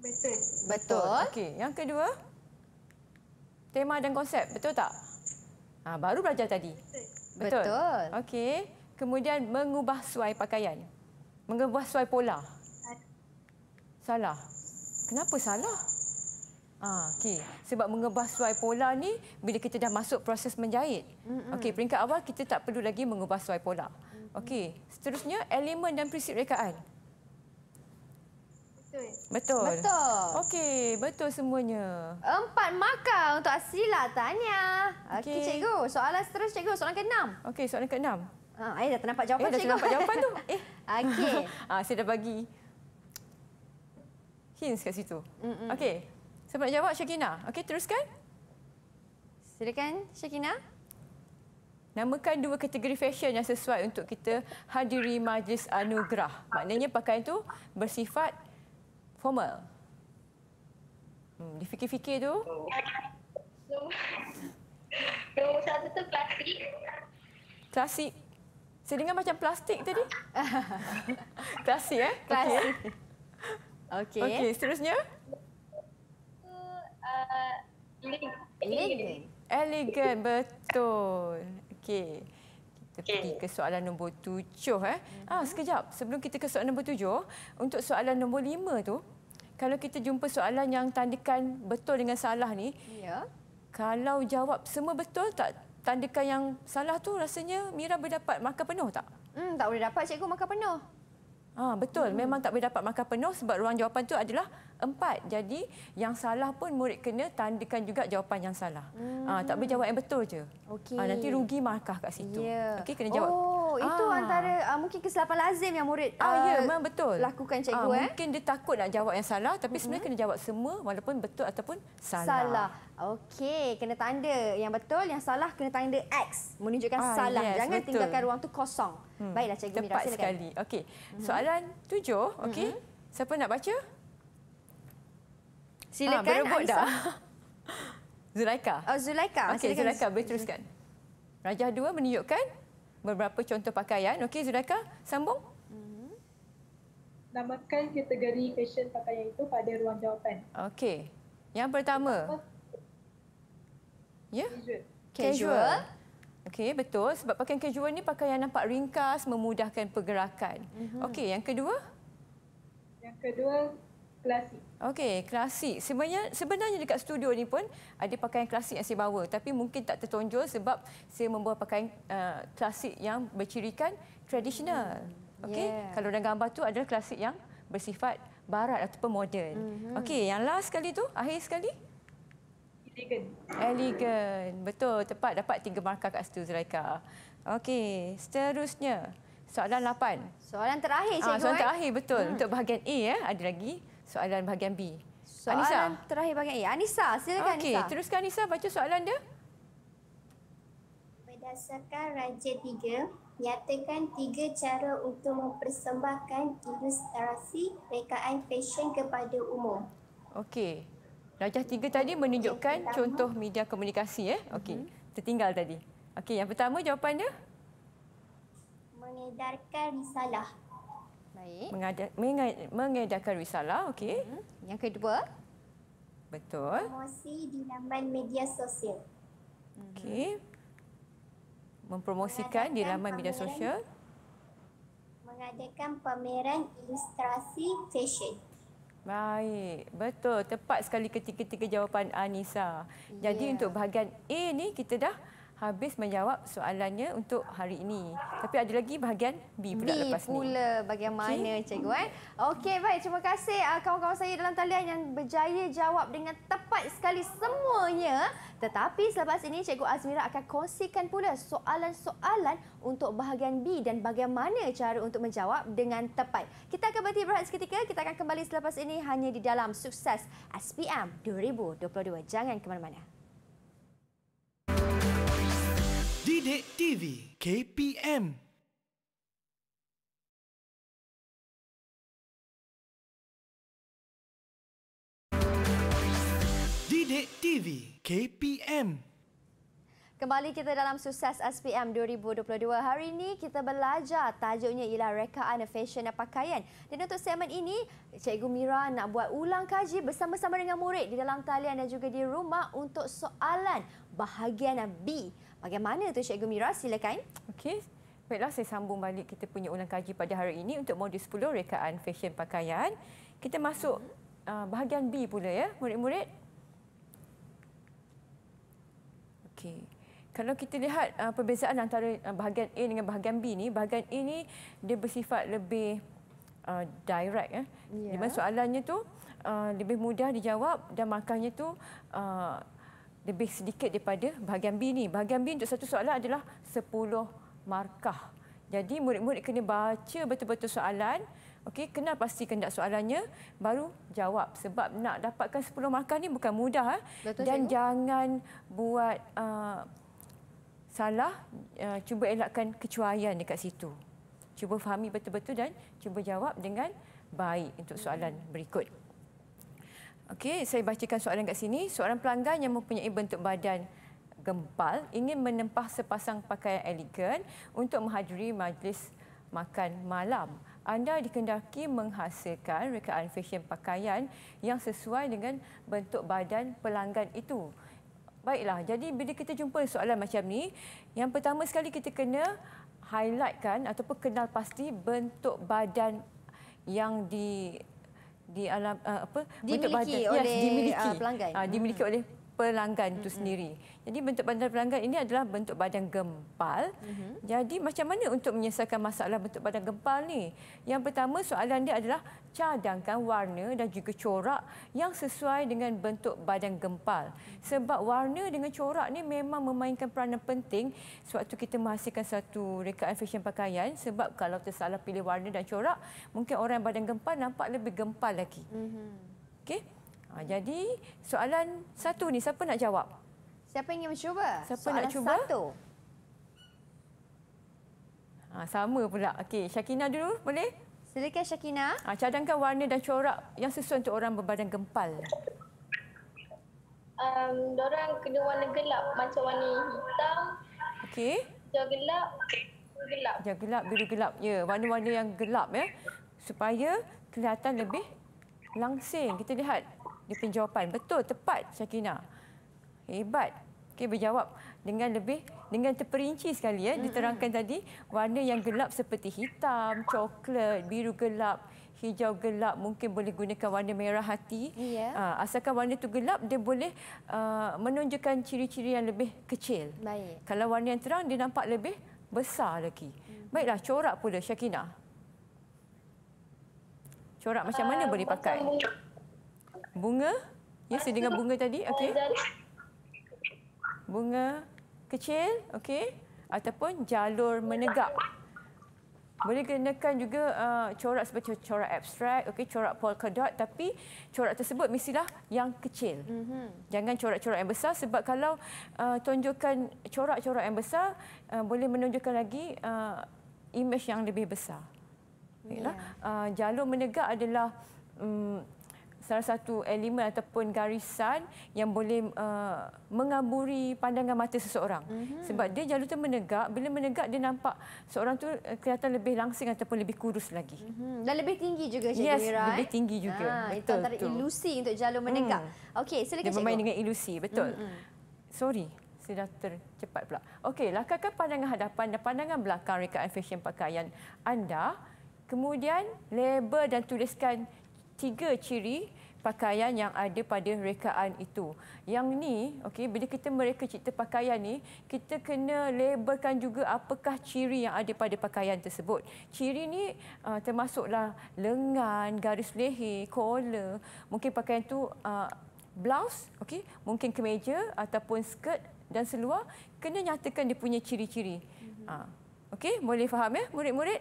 Speaker 2: Betul. Betul.
Speaker 3: Okey, yang kedua? Tema dan konsep, betul tak? Ha, baru belajar tadi. Betul. Betul. Okey. Kemudian mengubah suai pakaian. Mengubah suai pola. Salah. Kenapa salah? Ah, okey. Sebab mengubah suai pola ni bila kita dah masuk proses menjahit. Okey, peringkat awal kita tak perlu lagi mengubah suai pola. Okey, seterusnya elemen dan prinsip rekaan.
Speaker 1: Betul. Betul. betul. Okey, betul semuanya. Empat markah untuk Asila tanya. Okey, okay, cikgu. Soalan seterusnya cikgu, soalan ke-6. Okey, soalan ke-6. Ha, ah, dah ternampak jawapan eh, dah cikgu. Dah ternampak jawapan tu. Eh.
Speaker 3: Okey. ah, saya dah bagi hints kat situ. Mm -mm. Okey. Siapa nak jawab Syakina? Okey, teruskan. Silakan Syakina. Namakan dua kategori fesyen yang sesuai untuk kita hadiri majlis anugerah. Maknanya pakaian tu bersifat formal. Hmm, difikir-fikir tu.
Speaker 2: So, satu tu plastik.
Speaker 3: Plastik. Saya dengar macam plastik tadi. klasik eh? Plastik. Okey. Okey, okay, seterusnya.
Speaker 2: Uh, elegan.
Speaker 3: Uh, elegan, betul. Okey. Kita okay. pergi ke soalan nombor tujuh. Eh. Mm -hmm. ah, mhm. sekejap, sebelum kita ke soalan nombor tujuh, untuk soalan nombor lima tu, kalau kita jumpa soalan yang tandakan betul dengan salah ni, yeah. kalau jawab semua betul tak tandakan yang salah tu rasanya Mira berdapat markah penuh tak? Hmm, tak boleh dapat cikgu markah penuh. Ah betul, hmm. memang tak boleh dapat markah penuh sebab ruang jawapan itu adalah empat. Jadi yang salah pun murid kena tandakan juga jawapan yang salah. Hmm. Ha, tak boleh jawab yang betul je.
Speaker 2: Okay. Ha, nanti rugi
Speaker 3: markah kat situ. Yeah. Okey, kena jawab. Oh.
Speaker 2: Oh, itu antara
Speaker 1: uh, mungkin kesilapan lazim yang murid
Speaker 2: uh, ah, memang betul. lakukan cikgu. Ah, eh?
Speaker 1: Mungkin dia takut nak jawab yang salah tapi mm -hmm. sebenarnya kena jawab semua walaupun betul ataupun salah. Salah. Okey, kena tanda yang betul, yang salah kena tanda X. Menunjukkan ah, salah. Yes, Jangan betul. tinggalkan ruang tu kosong. Hmm. Baiklah cikgu Tepat silakan. sekali.
Speaker 3: Okey, mm-hmm. soalan mm -hmm. tujuh. Okay. Mm -hmm. Siapa nak baca? Silakan. Ah, berebut dah. Zulaika. Oh, Zulaika. Okey, Zulaika, boleh teruskan. Rajah dua menunjukkan beberapa contoh pakaian. Okey, Zudaka, sambung.
Speaker 2: Mm-hmm. Namakan kategori fashion pakaian itu pada ruang jawapan.
Speaker 3: Okey. Yang pertama. Ya? Casual. Casual. Okey, betul. Sebab pakaian casual ni pakaian nampak ringkas, memudahkan pergerakan. Mm-hmm. Okey, yang kedua? Yang kedua, klasik. Okey, klasik. Sebenarnya sebenarnya dekat studio ni pun ada ah, pakaian klasik yang saya bawa tapi mungkin tak tertonjol sebab saya membawa pakaian uh, klasik yang bercirikan tradisional. Hmm. Okey, yeah. kalau dalam gambar tu adalah klasik yang bersifat barat ataupun moden. Mm-hmm. Okey, yang last sekali tu, akhir sekali?
Speaker 2: Elegan. Elegan.
Speaker 3: Betul, tepat dapat tiga markah kat situ Zulaika. Okey, seterusnya. Soalan 8.
Speaker 1: Soalan terakhir, ah, cikgu. Ah, soalan eh. terakhir,
Speaker 3: betul. Hmm. Untuk bahagian A, ya, ada lagi soalan bahagian B. Soalan Anissa.
Speaker 1: terakhir bahagian A. Anissa, silakan okay. Anissa.
Speaker 3: Okey,
Speaker 2: teruskan Anissa baca soalan dia. Berdasarkan Raja 3, nyatakan tiga cara untuk mempersembahkan ilustrasi rekaan fesyen kepada umum.
Speaker 3: Okey. Raja 3 tadi menunjukkan okay, contoh media komunikasi. Eh? Okey, mm-hmm. tertinggal tadi. Okey, yang pertama jawapan dia?
Speaker 2: Mengedarkan risalah. Baik. Mengada,
Speaker 3: mengedarkan risalah, okey. Hmm. Yang kedua? Betul.
Speaker 2: Promosi di laman media sosial. Hmm. Okey.
Speaker 3: Mempromosikan di laman media sosial.
Speaker 2: Mengadakan pameran ilustrasi fashion.
Speaker 3: Baik, betul. Tepat sekali ketiga-tiga jawapan Anissa. Yeah. Jadi ya. untuk bahagian A ni kita dah habis menjawab soalannya untuk hari
Speaker 1: ini. Tapi
Speaker 3: ada lagi bahagian B pula B lepas ni. B pula
Speaker 1: bagaimana okay. cikgu eh? Okey baik terima kasih ah, kawan-kawan saya dalam talian yang berjaya jawab dengan tepat sekali semuanya. Tetapi selepas ini cikgu Azmira akan kongsikan pula soalan-soalan untuk bahagian B dan bagaimana cara untuk menjawab dengan tepat. Kita akan berhenti berhenti seketika. Kita akan kembali selepas ini hanya di dalam sukses SPM 2022. Jangan ke mana-mana. Didik TV
Speaker 2: KPM Didik TV
Speaker 3: KPM
Speaker 1: Kembali kita dalam sukses SPM 2022. Hari ini kita belajar tajuknya ialah rekaan fashion dan pakaian. Dan untuk segmen ini, Cikgu Mira nak buat ulang kaji bersama-sama dengan murid di dalam talian dan juga di rumah untuk soalan bahagian B. Bagaimana tu Cikgu Mira? Silakan.
Speaker 3: Okey. Baiklah, saya sambung balik kita punya ulang kaji pada hari ini untuk modul 10 rekaan fesyen pakaian. Kita masuk uh, bahagian B pula ya, murid-murid. Okey. Kalau kita lihat uh, perbezaan antara uh, bahagian A dengan bahagian B ni, bahagian A ni dia bersifat lebih uh, direct. Eh. Ya. Di mana soalannya tu uh, lebih mudah dijawab dan makanya tu uh, lebih sedikit daripada bahagian B ni. Bahagian B untuk satu soalan adalah 10 markah. Jadi murid-murid kena baca betul-betul soalan. Okey, kenal pasti kendak soalannya baru jawab sebab nak dapatkan 10 markah ni bukan mudah eh. Betul, dan cikgu. jangan buat uh, salah uh, cuba elakkan kecuaian dekat situ. Cuba fahami betul-betul dan cuba jawab dengan baik untuk soalan berikut. Okey, saya bacakan soalan kat sini. Soalan pelanggan yang mempunyai bentuk badan gempal ingin menempah sepasang pakaian elegan untuk menghadiri majlis makan malam. Anda dikendaki menghasilkan rekaan fesyen pakaian yang sesuai dengan bentuk badan pelanggan itu. Baiklah, jadi bila kita jumpa soalan macam ni, yang pertama sekali kita kena highlightkan ataupun kenal pasti bentuk badan yang di di alam uh, apa dimiliki oleh yes, dimiliki. Uh, pelanggan uh, dimiliki hmm. oleh pelanggan itu mm-hmm. sendiri. Jadi bentuk badan pelanggan ini adalah bentuk badan gempal. Mm-hmm. Jadi macam mana untuk menyelesaikan masalah bentuk badan gempal ni? Yang pertama soalan dia adalah cadangkan warna dan juga corak yang sesuai dengan bentuk badan gempal. Sebab warna dengan corak ni memang memainkan peranan penting sewaktu kita menghasilkan satu rekaan fesyen pakaian sebab kalau tersalah pilih warna dan corak mungkin orang badan gempal nampak lebih gempal lagi. Mm-hmm. Okey? Ha, jadi soalan satu ni siapa nak jawab?
Speaker 1: Siapa ingin mencuba?
Speaker 2: Siapa soalan nak cuba? Satu.
Speaker 3: Ha, sama pula. Okey, Syakina dulu boleh? Silakan Syakina. Ha, cadangkan warna dan corak yang sesuai untuk orang berbadan gempal.
Speaker 2: Um, orang kena warna gelap macam warna hitam. Okey. Hijau gelap. Gelap.
Speaker 3: Hijau gelap, biru gelap. Ya, warna-warna yang gelap ya. Supaya kelihatan lebih langsing. Kita lihat dia punya jawapan betul tepat Syakina. Hebat. Okey berjawab dengan lebih dengan terperinci sekali ya diterangkan hmm tadi warna yang gelap seperti hitam, coklat, biru gelap, hijau gelap mungkin boleh gunakan warna merah hati. Yeah. Ya. Asalkan warna itu gelap dia boleh uh, menunjukkan ciri-ciri yang lebih kecil. Baik. Kalau warna yang terang dia nampak lebih besar lagi. Mm-hmm. Baiklah corak pula Syakina. Corak macam uh, mana boleh ah, pakai? Macam... Bunga? Ya, saya dengar bunga tadi. Okey. Bunga kecil, okey. Ataupun jalur menegak. Boleh gunakan juga uh, corak seperti corak abstrak, okey, corak polka dot tapi corak tersebut mestilah yang kecil. Mm -hmm. Jangan corak-corak yang besar sebab kalau uh, tunjukkan corak-corak yang besar uh, boleh menunjukkan lagi uh, imej yang lebih besar. Baiklah, yeah. uh, jalur menegak adalah um, salah satu elemen ataupun garisan yang boleh uh, mengaburi pandangan mata seseorang. Mm -hmm. Sebab dia jalur tu menegak, bila menegak dia nampak seorang tu uh, kelihatan lebih langsing ataupun lebih kurus lagi. Mm
Speaker 1: -hmm. Dan lebih tinggi juga Cikgu yes, Mira. Yes, lebih eh? tinggi juga. Ha, betul, itu antara betul. ilusi untuk jalur menegak. Mm. Okey, silakan Cikgu. Dia bermain dengan
Speaker 3: ilusi, betul. Mm -hmm. Sorry. Sudah tercepat pula. Okey, lakarkan pandangan hadapan dan pandangan belakang rekaan fesyen pakaian anda. Kemudian, label dan tuliskan tiga ciri pakaian yang ada pada rekaan itu. Yang ni, okey, bila kita mereka cipta pakaian ni, kita kena labelkan juga apakah ciri yang ada pada pakaian tersebut. Ciri ni uh, termasuklah lengan, garis leher, collar. Mungkin pakaian tu uh, blouse, okey, mungkin kemeja ataupun skirt dan seluar kena nyatakan dia punya ciri-ciri. Mm-hmm. Uh, okey, boleh faham ya murid-murid?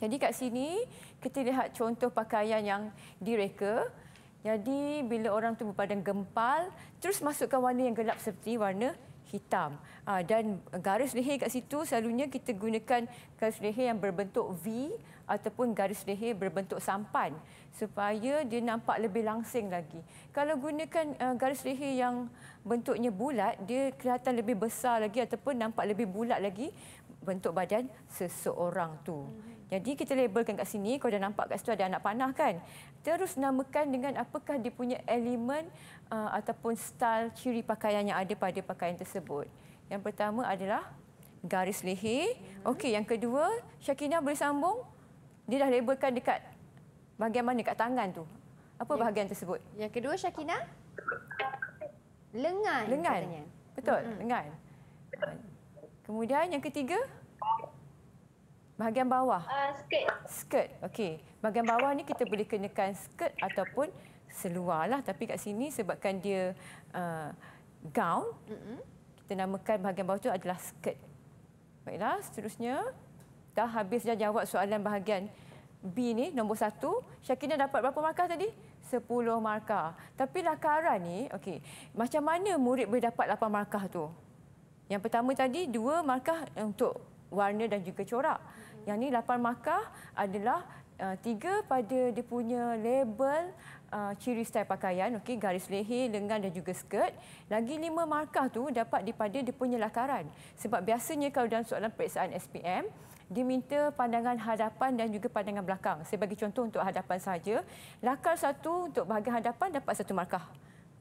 Speaker 3: Jadi kat sini kita lihat contoh pakaian yang direka. Jadi bila orang tu berbadan gempal, terus masukkan warna yang gelap seperti warna hitam. Ah, dan garis leher kat situ selalunya kita gunakan garis leher yang berbentuk V ataupun garis leher berbentuk sampan supaya dia nampak lebih langsing lagi. Kalau gunakan ah, garis leher yang bentuknya bulat, dia kelihatan lebih besar lagi ataupun nampak lebih bulat lagi bentuk badan seseorang tu. Jadi kita labelkan kat sini, kau dah nampak kat situ ada anak panah kan? Terus namakan dengan apakah dia punya elemen uh, ataupun style ciri pakaian yang ada pada pakaian tersebut. Yang pertama adalah garis leher. Hmm. Okey, yang kedua, Syakina boleh sambung. Dia dah labelkan dekat bahagian mana kat tangan tu? Apa yang, bahagian tersebut? Yang kedua Syakina? Lengan, lengan. katanya.
Speaker 2: Betul, mm -hmm. lengan.
Speaker 3: Kemudian yang ketiga? Bahagian bawah?
Speaker 2: Uh, skirt.
Speaker 3: Skirt. Okey. Bahagian bawah ni kita boleh kenakan skirt ataupun seluar lah. Tapi kat sini sebabkan dia uh, gown, mm -hmm. kita namakan bahagian bawah tu adalah skirt. Baiklah, seterusnya. Dah habis dah jawab soalan bahagian B ni, nombor satu. Syakina dapat berapa markah tadi? Sepuluh markah. Tapi lakaran ni, okay. Macam mana murid boleh dapat 8 markah tu? Yang pertama tadi, dua markah untuk warna dan juga corak. Yang ni 8 markah adalah uh, tiga uh, pada dia punya label uh, ciri style pakaian okey garis leher lengan dan juga skirt lagi lima markah tu dapat daripada dia punya lakaran sebab biasanya kalau dalam soalan periksaan SPM dia minta pandangan hadapan dan juga pandangan belakang saya bagi contoh untuk hadapan saja lakar satu untuk bahagian hadapan dapat satu markah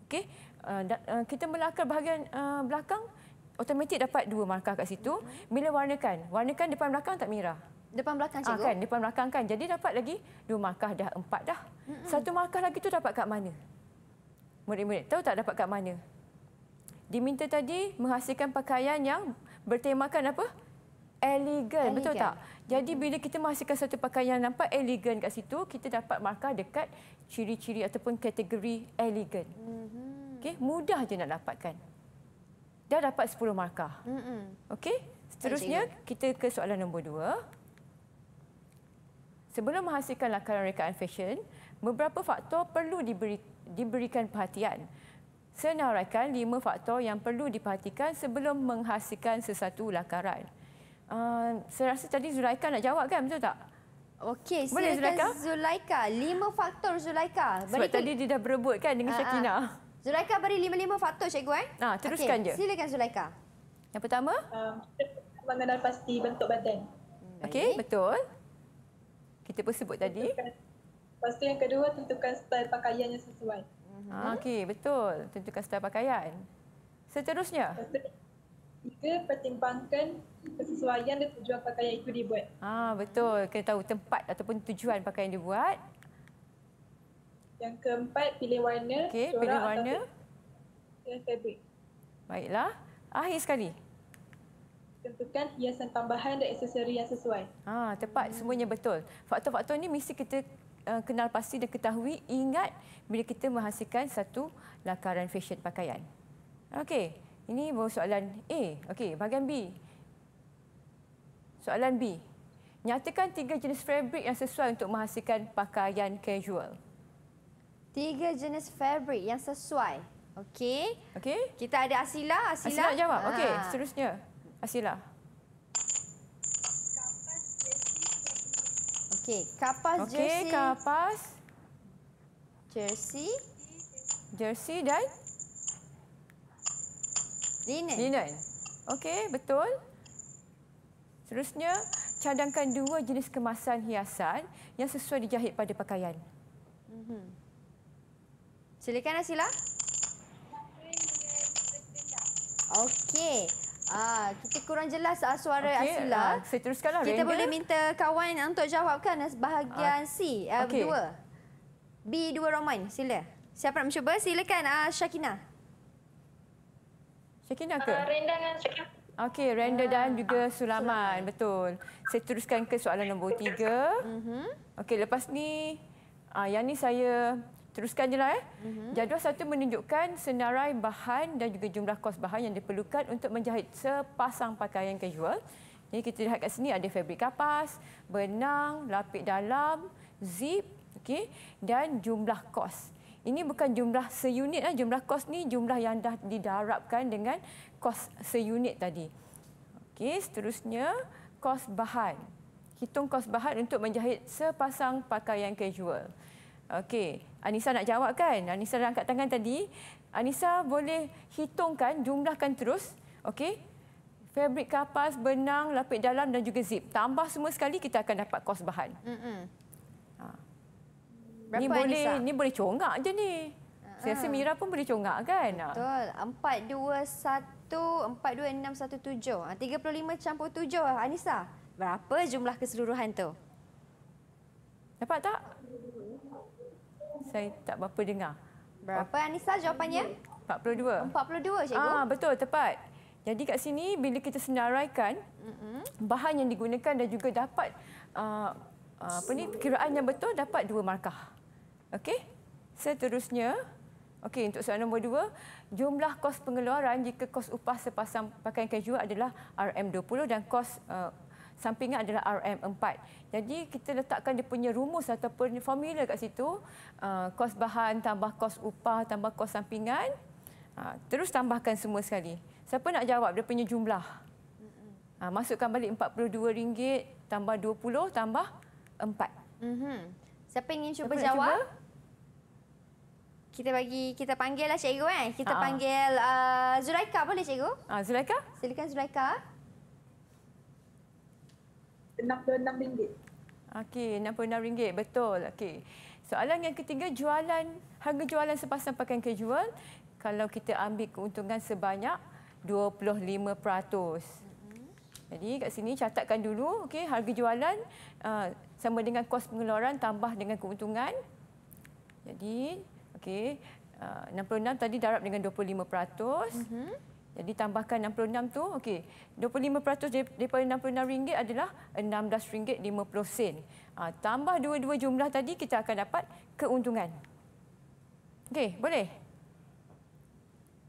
Speaker 3: okey uh, uh, kita melakar bahagian uh, belakang automatik dapat dua markah kat situ. Bila warnakan, warnakan depan belakang tak merah. Depan belakang cikgu. Ah, kan, depan belakang kan. Jadi dapat lagi dua markah dah, empat dah. Satu markah lagi tu dapat kat mana? Murid-murid, tahu tak dapat kat mana? Diminta tadi menghasilkan pakaian yang bertemakan apa? Elegan, betul tak? Jadi bila kita menghasilkan satu pakaian yang nampak elegan kat situ, kita dapat markah dekat ciri-ciri ataupun kategori elegan.
Speaker 2: Mm-hmm.
Speaker 3: Okay? Mudah je nak dapatkan dah dapat 10 markah. Okey, seterusnya kita ke soalan nombor 2. Sebelum menghasilkan lakaran rekaan fesyen, beberapa faktor perlu diberi, diberikan perhatian. Senaraikan lima faktor yang perlu diperhatikan sebelum menghasilkan sesuatu lakaran. Uh, saya rasa tadi Zulaika nak jawab kan, betul tak? Okey, silakan
Speaker 1: Zulaika. Lima faktor Zulaika. Berikan. tadi
Speaker 3: dia dah berebut kan dengan uh ah, -huh. Ah.
Speaker 1: Zulaika beri lima-lima faktor cikgu eh. Ah, teruskan okay. je. Silakan Zulaika. Yang pertama? Uh, mengenal pasti bentuk
Speaker 2: badan.
Speaker 3: Okey, betul. Kita pun sebut tadi.
Speaker 2: Pasti yang kedua, tentukan style pakaian yang sesuai.
Speaker 3: Ah, Okey, betul. Tentukan style pakaian.
Speaker 2: Seterusnya? Tiga, pertimbangkan kesesuaian dan tujuan pakaian itu dibuat.
Speaker 3: Ah, Betul, Kita tahu tempat ataupun tujuan pakaian dibuat.
Speaker 2: Yang keempat pilih warna. Okey, pilih warna. Yang fabric.
Speaker 3: Baiklah. Akhir sekali.
Speaker 2: Tentukan hiasan tambahan dan
Speaker 3: aksesori yang sesuai. Ah, tepat hmm. semuanya betul. Faktor-faktor ini mesti kita eh, kenal pasti dan ketahui ingat bila kita menghasilkan satu lakaran fashion pakaian. Okey, ini baru soalan A. Okey, bahagian B. Soalan B. Nyatakan tiga jenis fabric yang sesuai untuk menghasilkan pakaian casual. Okey.
Speaker 1: Tiga jenis fabric yang sesuai. Okey. Okey. Kita ada Asila, Asila. Asila jawab. Okey, ah. seterusnya. Asila. Okey, kapas okay. jersey. Okey, kapas jersey. Jersey dan
Speaker 3: linen. Linen. Okey, betul. Seterusnya, cadangkan dua jenis kemasan hiasan yang sesuai dijahit pada pakaian.
Speaker 2: Mhm. Mm
Speaker 1: Silakan Asila. Okey. Ah, kita kurang jelas ah, suara okay. Asila. Uh,
Speaker 3: saya teruskanlah. Kita Ranger. boleh
Speaker 1: minta kawan untuk jawabkan bahagian uh, C, uh, ah, okay. dua. B2 Roman, sila. Siapa nak mencuba? Silakan uh, Syakina. Syakina ke? Uh, Renda dengan Syakina. Okey, Renda uh, dan juga Sulaman.
Speaker 3: Betul. Saya teruskan ke soalan nombor tiga. Uh mhm. -huh. Okey, lepas ni, uh, yang ni saya teruskan je lah. Eh. Mm-hmm. Jadual satu menunjukkan senarai bahan dan juga jumlah kos bahan yang diperlukan untuk menjahit sepasang pakaian casual. Jadi kita lihat kat sini ada fabrik kapas, benang, lapik dalam, zip okay, dan jumlah kos. Ini bukan jumlah seunit. Eh. Jumlah kos ni jumlah yang dah didarabkan dengan kos seunit tadi. Okay, seterusnya, kos bahan. Hitung kos bahan untuk menjahit sepasang pakaian casual. Okey, Anissa nak jawab kan? Anissa dah angkat tangan tadi. Anissa boleh hitungkan, jumlahkan terus. Okey. Fabrik kapas, benang, lapik dalam dan juga zip. Tambah semua sekali kita akan dapat kos bahan. Mm -hmm. Berapa boleh, Anissa? Ini boleh congak je ni.
Speaker 1: Ah. Saya rasa Mira
Speaker 3: pun boleh congak kan? Betul.
Speaker 1: 4, 2, 1, 4, 2, 6, 1, 7. 35 campur 7. Anissa, berapa jumlah keseluruhan tu? Dapat tak?
Speaker 3: saya tak berapa dengar. Berapa
Speaker 1: Anissa jawapannya?
Speaker 3: 42. 42 cikgu. Ah betul tepat. Jadi kat sini bila kita senaraikan bahan yang digunakan dan juga dapat ah, ah, apa ni perkiraan yang betul dapat dua markah. Okey. Seterusnya Okey untuk soalan nombor 2, jumlah kos pengeluaran jika kos upah sepasang pakaian casual adalah RM20 dan kos uh, sampingan adalah RM4. Jadi kita letakkan dia punya rumus ataupun formula kat situ, ah, kos bahan tambah kos upah tambah kos sampingan, ah, terus tambahkan semua sekali. Siapa nak jawab dia punya jumlah? Ah, masukkan balik
Speaker 1: RM42 tambah 20 tambah 4. Mm-hmm. Siapa ingin cuba Siapa jawab? Kita bagi kita panggil lah cikgu kan. Kita Aa. Ha, ha. panggil uh, Zulaika boleh cikgu? Ah Zulaika? Silakan Zulaika. RM66.
Speaker 3: Okey, RM66. Betul. Okey. Soalan yang ketiga, jualan harga jualan sepasang pakaian casual kalau kita ambil keuntungan sebanyak 25%. Mm -hmm. Jadi kat sini catatkan dulu, okey, harga jualan uh, sama dengan kos pengeluaran tambah dengan keuntungan. Jadi, okey, uh, 66 tadi darab dengan 25%. Mm -hmm. Jadi tambahkan 66 tu okey 25% daripada RM66 adalah RM16.50. Ha, ah, tambah dua-dua jumlah tadi kita akan dapat keuntungan. Okey, boleh?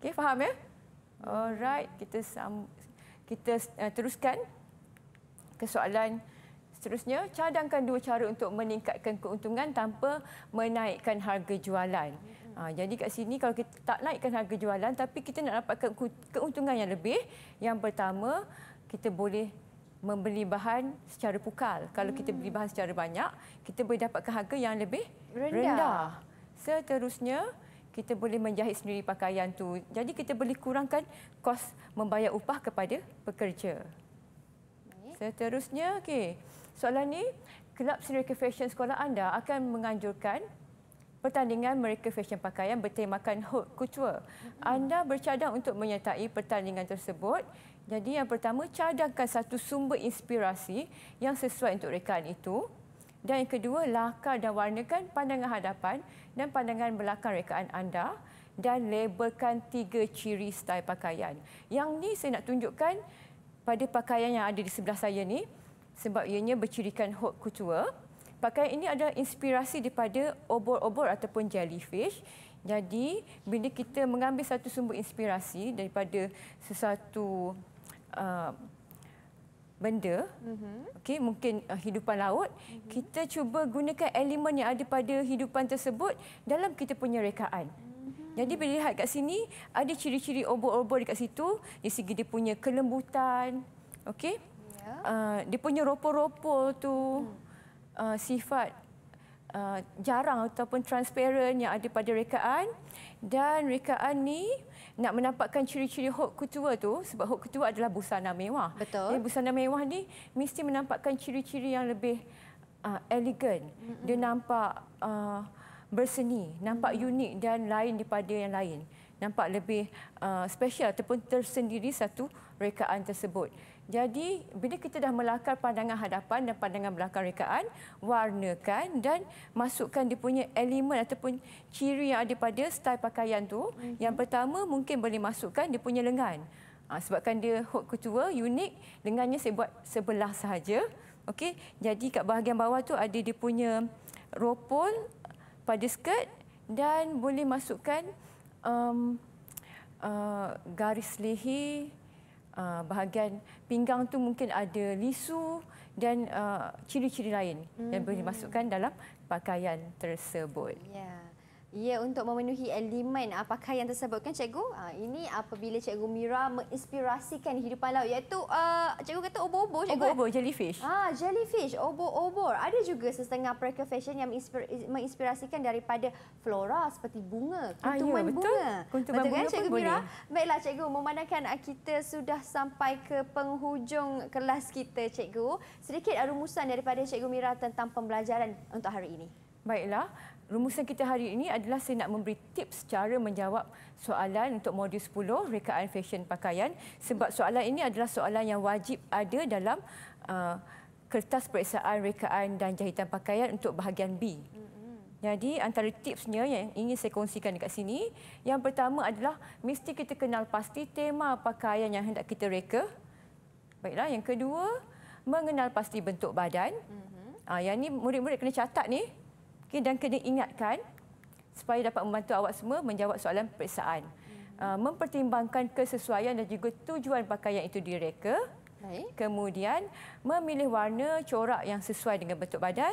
Speaker 3: Okey, faham ya? Alright, kita sam, kita uh, teruskan ke soalan seterusnya. Cadangkan dua cara untuk meningkatkan keuntungan tanpa menaikkan harga jualan. Ha, jadi kat sini kalau kita tak naikkan harga jualan tapi kita nak dapatkan keuntungan yang lebih, yang pertama kita boleh membeli bahan secara pukal. Kalau kita beli bahan secara banyak, kita boleh dapatkan harga yang lebih rendah. rendah. Seterusnya, kita boleh menjahit sendiri pakaian tu. Jadi kita boleh kurangkan kos membayar upah kepada pekerja. Seterusnya, okey. Soalan ni, Kelab Senior Fashion Sekolah anda akan menganjurkan pertandingan mereka fesyen pakaian bertemakan hot couture. Hmm. Anda bercadang untuk menyertai pertandingan tersebut. Jadi yang pertama, cadangkan satu sumber inspirasi yang sesuai untuk rekaan itu. Dan yang kedua, lakar dan warnakan pandangan hadapan dan pandangan belakang rekaan anda dan labelkan tiga ciri style pakaian. Yang ni saya nak tunjukkan pada pakaian yang ada di sebelah saya ni sebab ianya bercirikan hot couture. Pakaian ini adalah inspirasi daripada obor-obor ataupun jellyfish. Jadi bila kita mengambil satu sumber inspirasi daripada sesuatu uh, benda, mm-hmm. okay, mungkin uh, hidupan laut, mm-hmm. kita cuba gunakan elemen yang ada pada hidupan tersebut dalam kita punya rekaan. Mhm. Jadi bila lihat kat sini ada ciri-ciri obor-obor dekat situ di segi dia punya kelembutan okey yeah. uh, dia punya ropol-ropol tu hmm uh, sifat uh, jarang ataupun transparent yang ada pada rekaan dan rekaan ni nak menampakkan ciri-ciri haute couture tu sebab haute couture adalah busana mewah. Betul. Jadi busana mewah ni mesti menampakkan ciri-ciri yang lebih uh, elegan. Mm-hmm. Dia nampak uh, berseni, nampak mm-hmm. unik dan lain daripada yang lain. Nampak lebih uh, special ataupun tersendiri satu rekaan tersebut. Jadi bila kita dah melakar pandangan hadapan dan pandangan belakang rekaan, warnakan dan masukkan dia punya elemen ataupun ciri yang ada pada style pakaian tu. Mm-hmm. Yang pertama mungkin boleh masukkan dia punya lengan. Ha, sebabkan dia hot couture unik, lengannya saya buat sebelah sahaja. okay? jadi kat bahagian bawah tu ada dia punya ropol pada skirt dan boleh masukkan um, uh, garis leher Uh, bahagian pinggang tu mungkin ada lisu dan uh, ciri-ciri lain mm-hmm. yang boleh mm-hmm. dimasukkan dalam pakaian tersebut.
Speaker 1: Yeah. Ya, untuk memenuhi elemen uh, yang tersebut kan cikgu? Uh, ini apabila cikgu Mira menginspirasikan hidupan laut iaitu uh, cikgu kata obor-obor cikgu. Obor-obor, eh? jellyfish. Ah, jellyfish, obor-obor. Ada juga setengah pereka fashion yang menginspirasikan daripada flora seperti bunga, kuntuman ah, ya, bunga. Kuntuman betul kan cikgu Mira? Boleh. Baiklah cikgu, memandangkan uh, kita sudah sampai ke penghujung kelas kita cikgu. Sedikit rumusan daripada cikgu Mira tentang pembelajaran untuk hari ini.
Speaker 3: Baiklah, rumusan kita hari ini adalah saya nak memberi tips cara menjawab soalan untuk modul 10 rekaan fesyen pakaian sebab soalan ini adalah soalan yang wajib ada dalam uh, kertas periksaan rekaan dan jahitan pakaian untuk bahagian B. Mm-hmm. Jadi antara tipsnya yang ingin saya kongsikan dekat sini, yang pertama adalah mesti kita kenal pasti tema pakaian yang hendak kita reka. Baiklah, yang kedua, mengenal pasti bentuk badan. Mm-hmm. Ah hmm yang ni murid-murid kena catat ni. Okay, dan kena ingatkan supaya dapat membantu awak semua menjawab soalan periksaan. Uh, mempertimbangkan kesesuaian dan juga tujuan pakaian itu direka. Baik. Kemudian memilih warna corak yang sesuai dengan bentuk badan.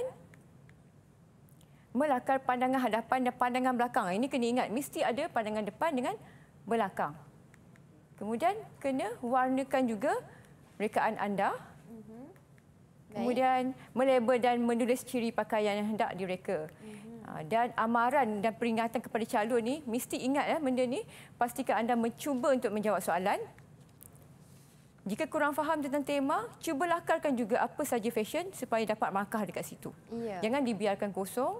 Speaker 3: Melakar pandangan hadapan dan pandangan belakang. Ah, ini kena ingat mesti ada pandangan depan dengan belakang. Kemudian kena warnakan juga rekaan anda. Kemudian melabel dan menulis ciri pakaian yang hendak direka. Mhm. Ah, dan amaran dan peringatan kepada calon ni mesti ingat ya, benda ni. Pastikan anda mencuba untuk menjawab soalan. Jika kurang faham tentang tema, cuba lakarkan juga apa saja fashion supaya dapat markah dekat situ. Ya. Jangan dibiarkan kosong.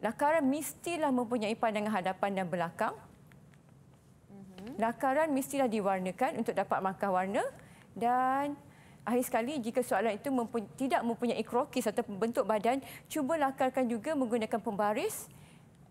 Speaker 3: Lakaran mestilah mempunyai pandangan hadapan dan belakang. Mhm. Lakaran mestilah diwarnakan untuk dapat markah warna. Dan akhir sekali jika soalan itu mempun- tidak mempunyai krokis atau bentuk badan, cuba lakarkan juga menggunakan pembaris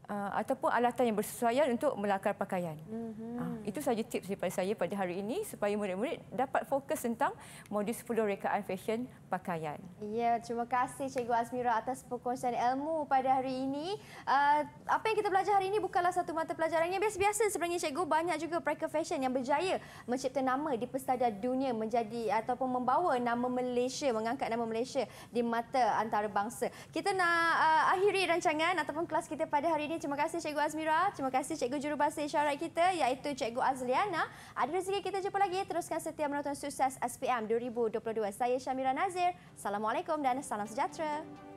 Speaker 3: uh, ataupun alatan yang bersesuaian untuk melakar pakaian.
Speaker 2: Mm-hmm. Uh,
Speaker 3: itu sahaja tips daripada saya pada hari ini supaya murid-murid dapat fokus tentang modus 10 rekaan fashion pakaian.
Speaker 1: Ya, terima kasih Cikgu Azmira atas perkongsian ilmu pada hari ini. Uh, apa yang kita belajar hari ini bukanlah satu mata pelajaran yang biasa-biasa sebenarnya Cikgu. Banyak juga mereka fashion yang berjaya mencipta nama di pestada dunia menjadi ataupun membawa nama Malaysia, mengangkat nama Malaysia di mata antarabangsa. Kita nak uh, akhiri rancangan ataupun kelas kita pada hari ini. Terima kasih Cikgu Azmira. Terima kasih Cikgu Jurubahasa Isyarat kita iaitu Cikgu Azliana. Ada rezeki kita jumpa lagi. Teruskan setia menonton sukses SPM 2022. Saya Syamira Nazir. Assalamualaikum dan salam sejahtera.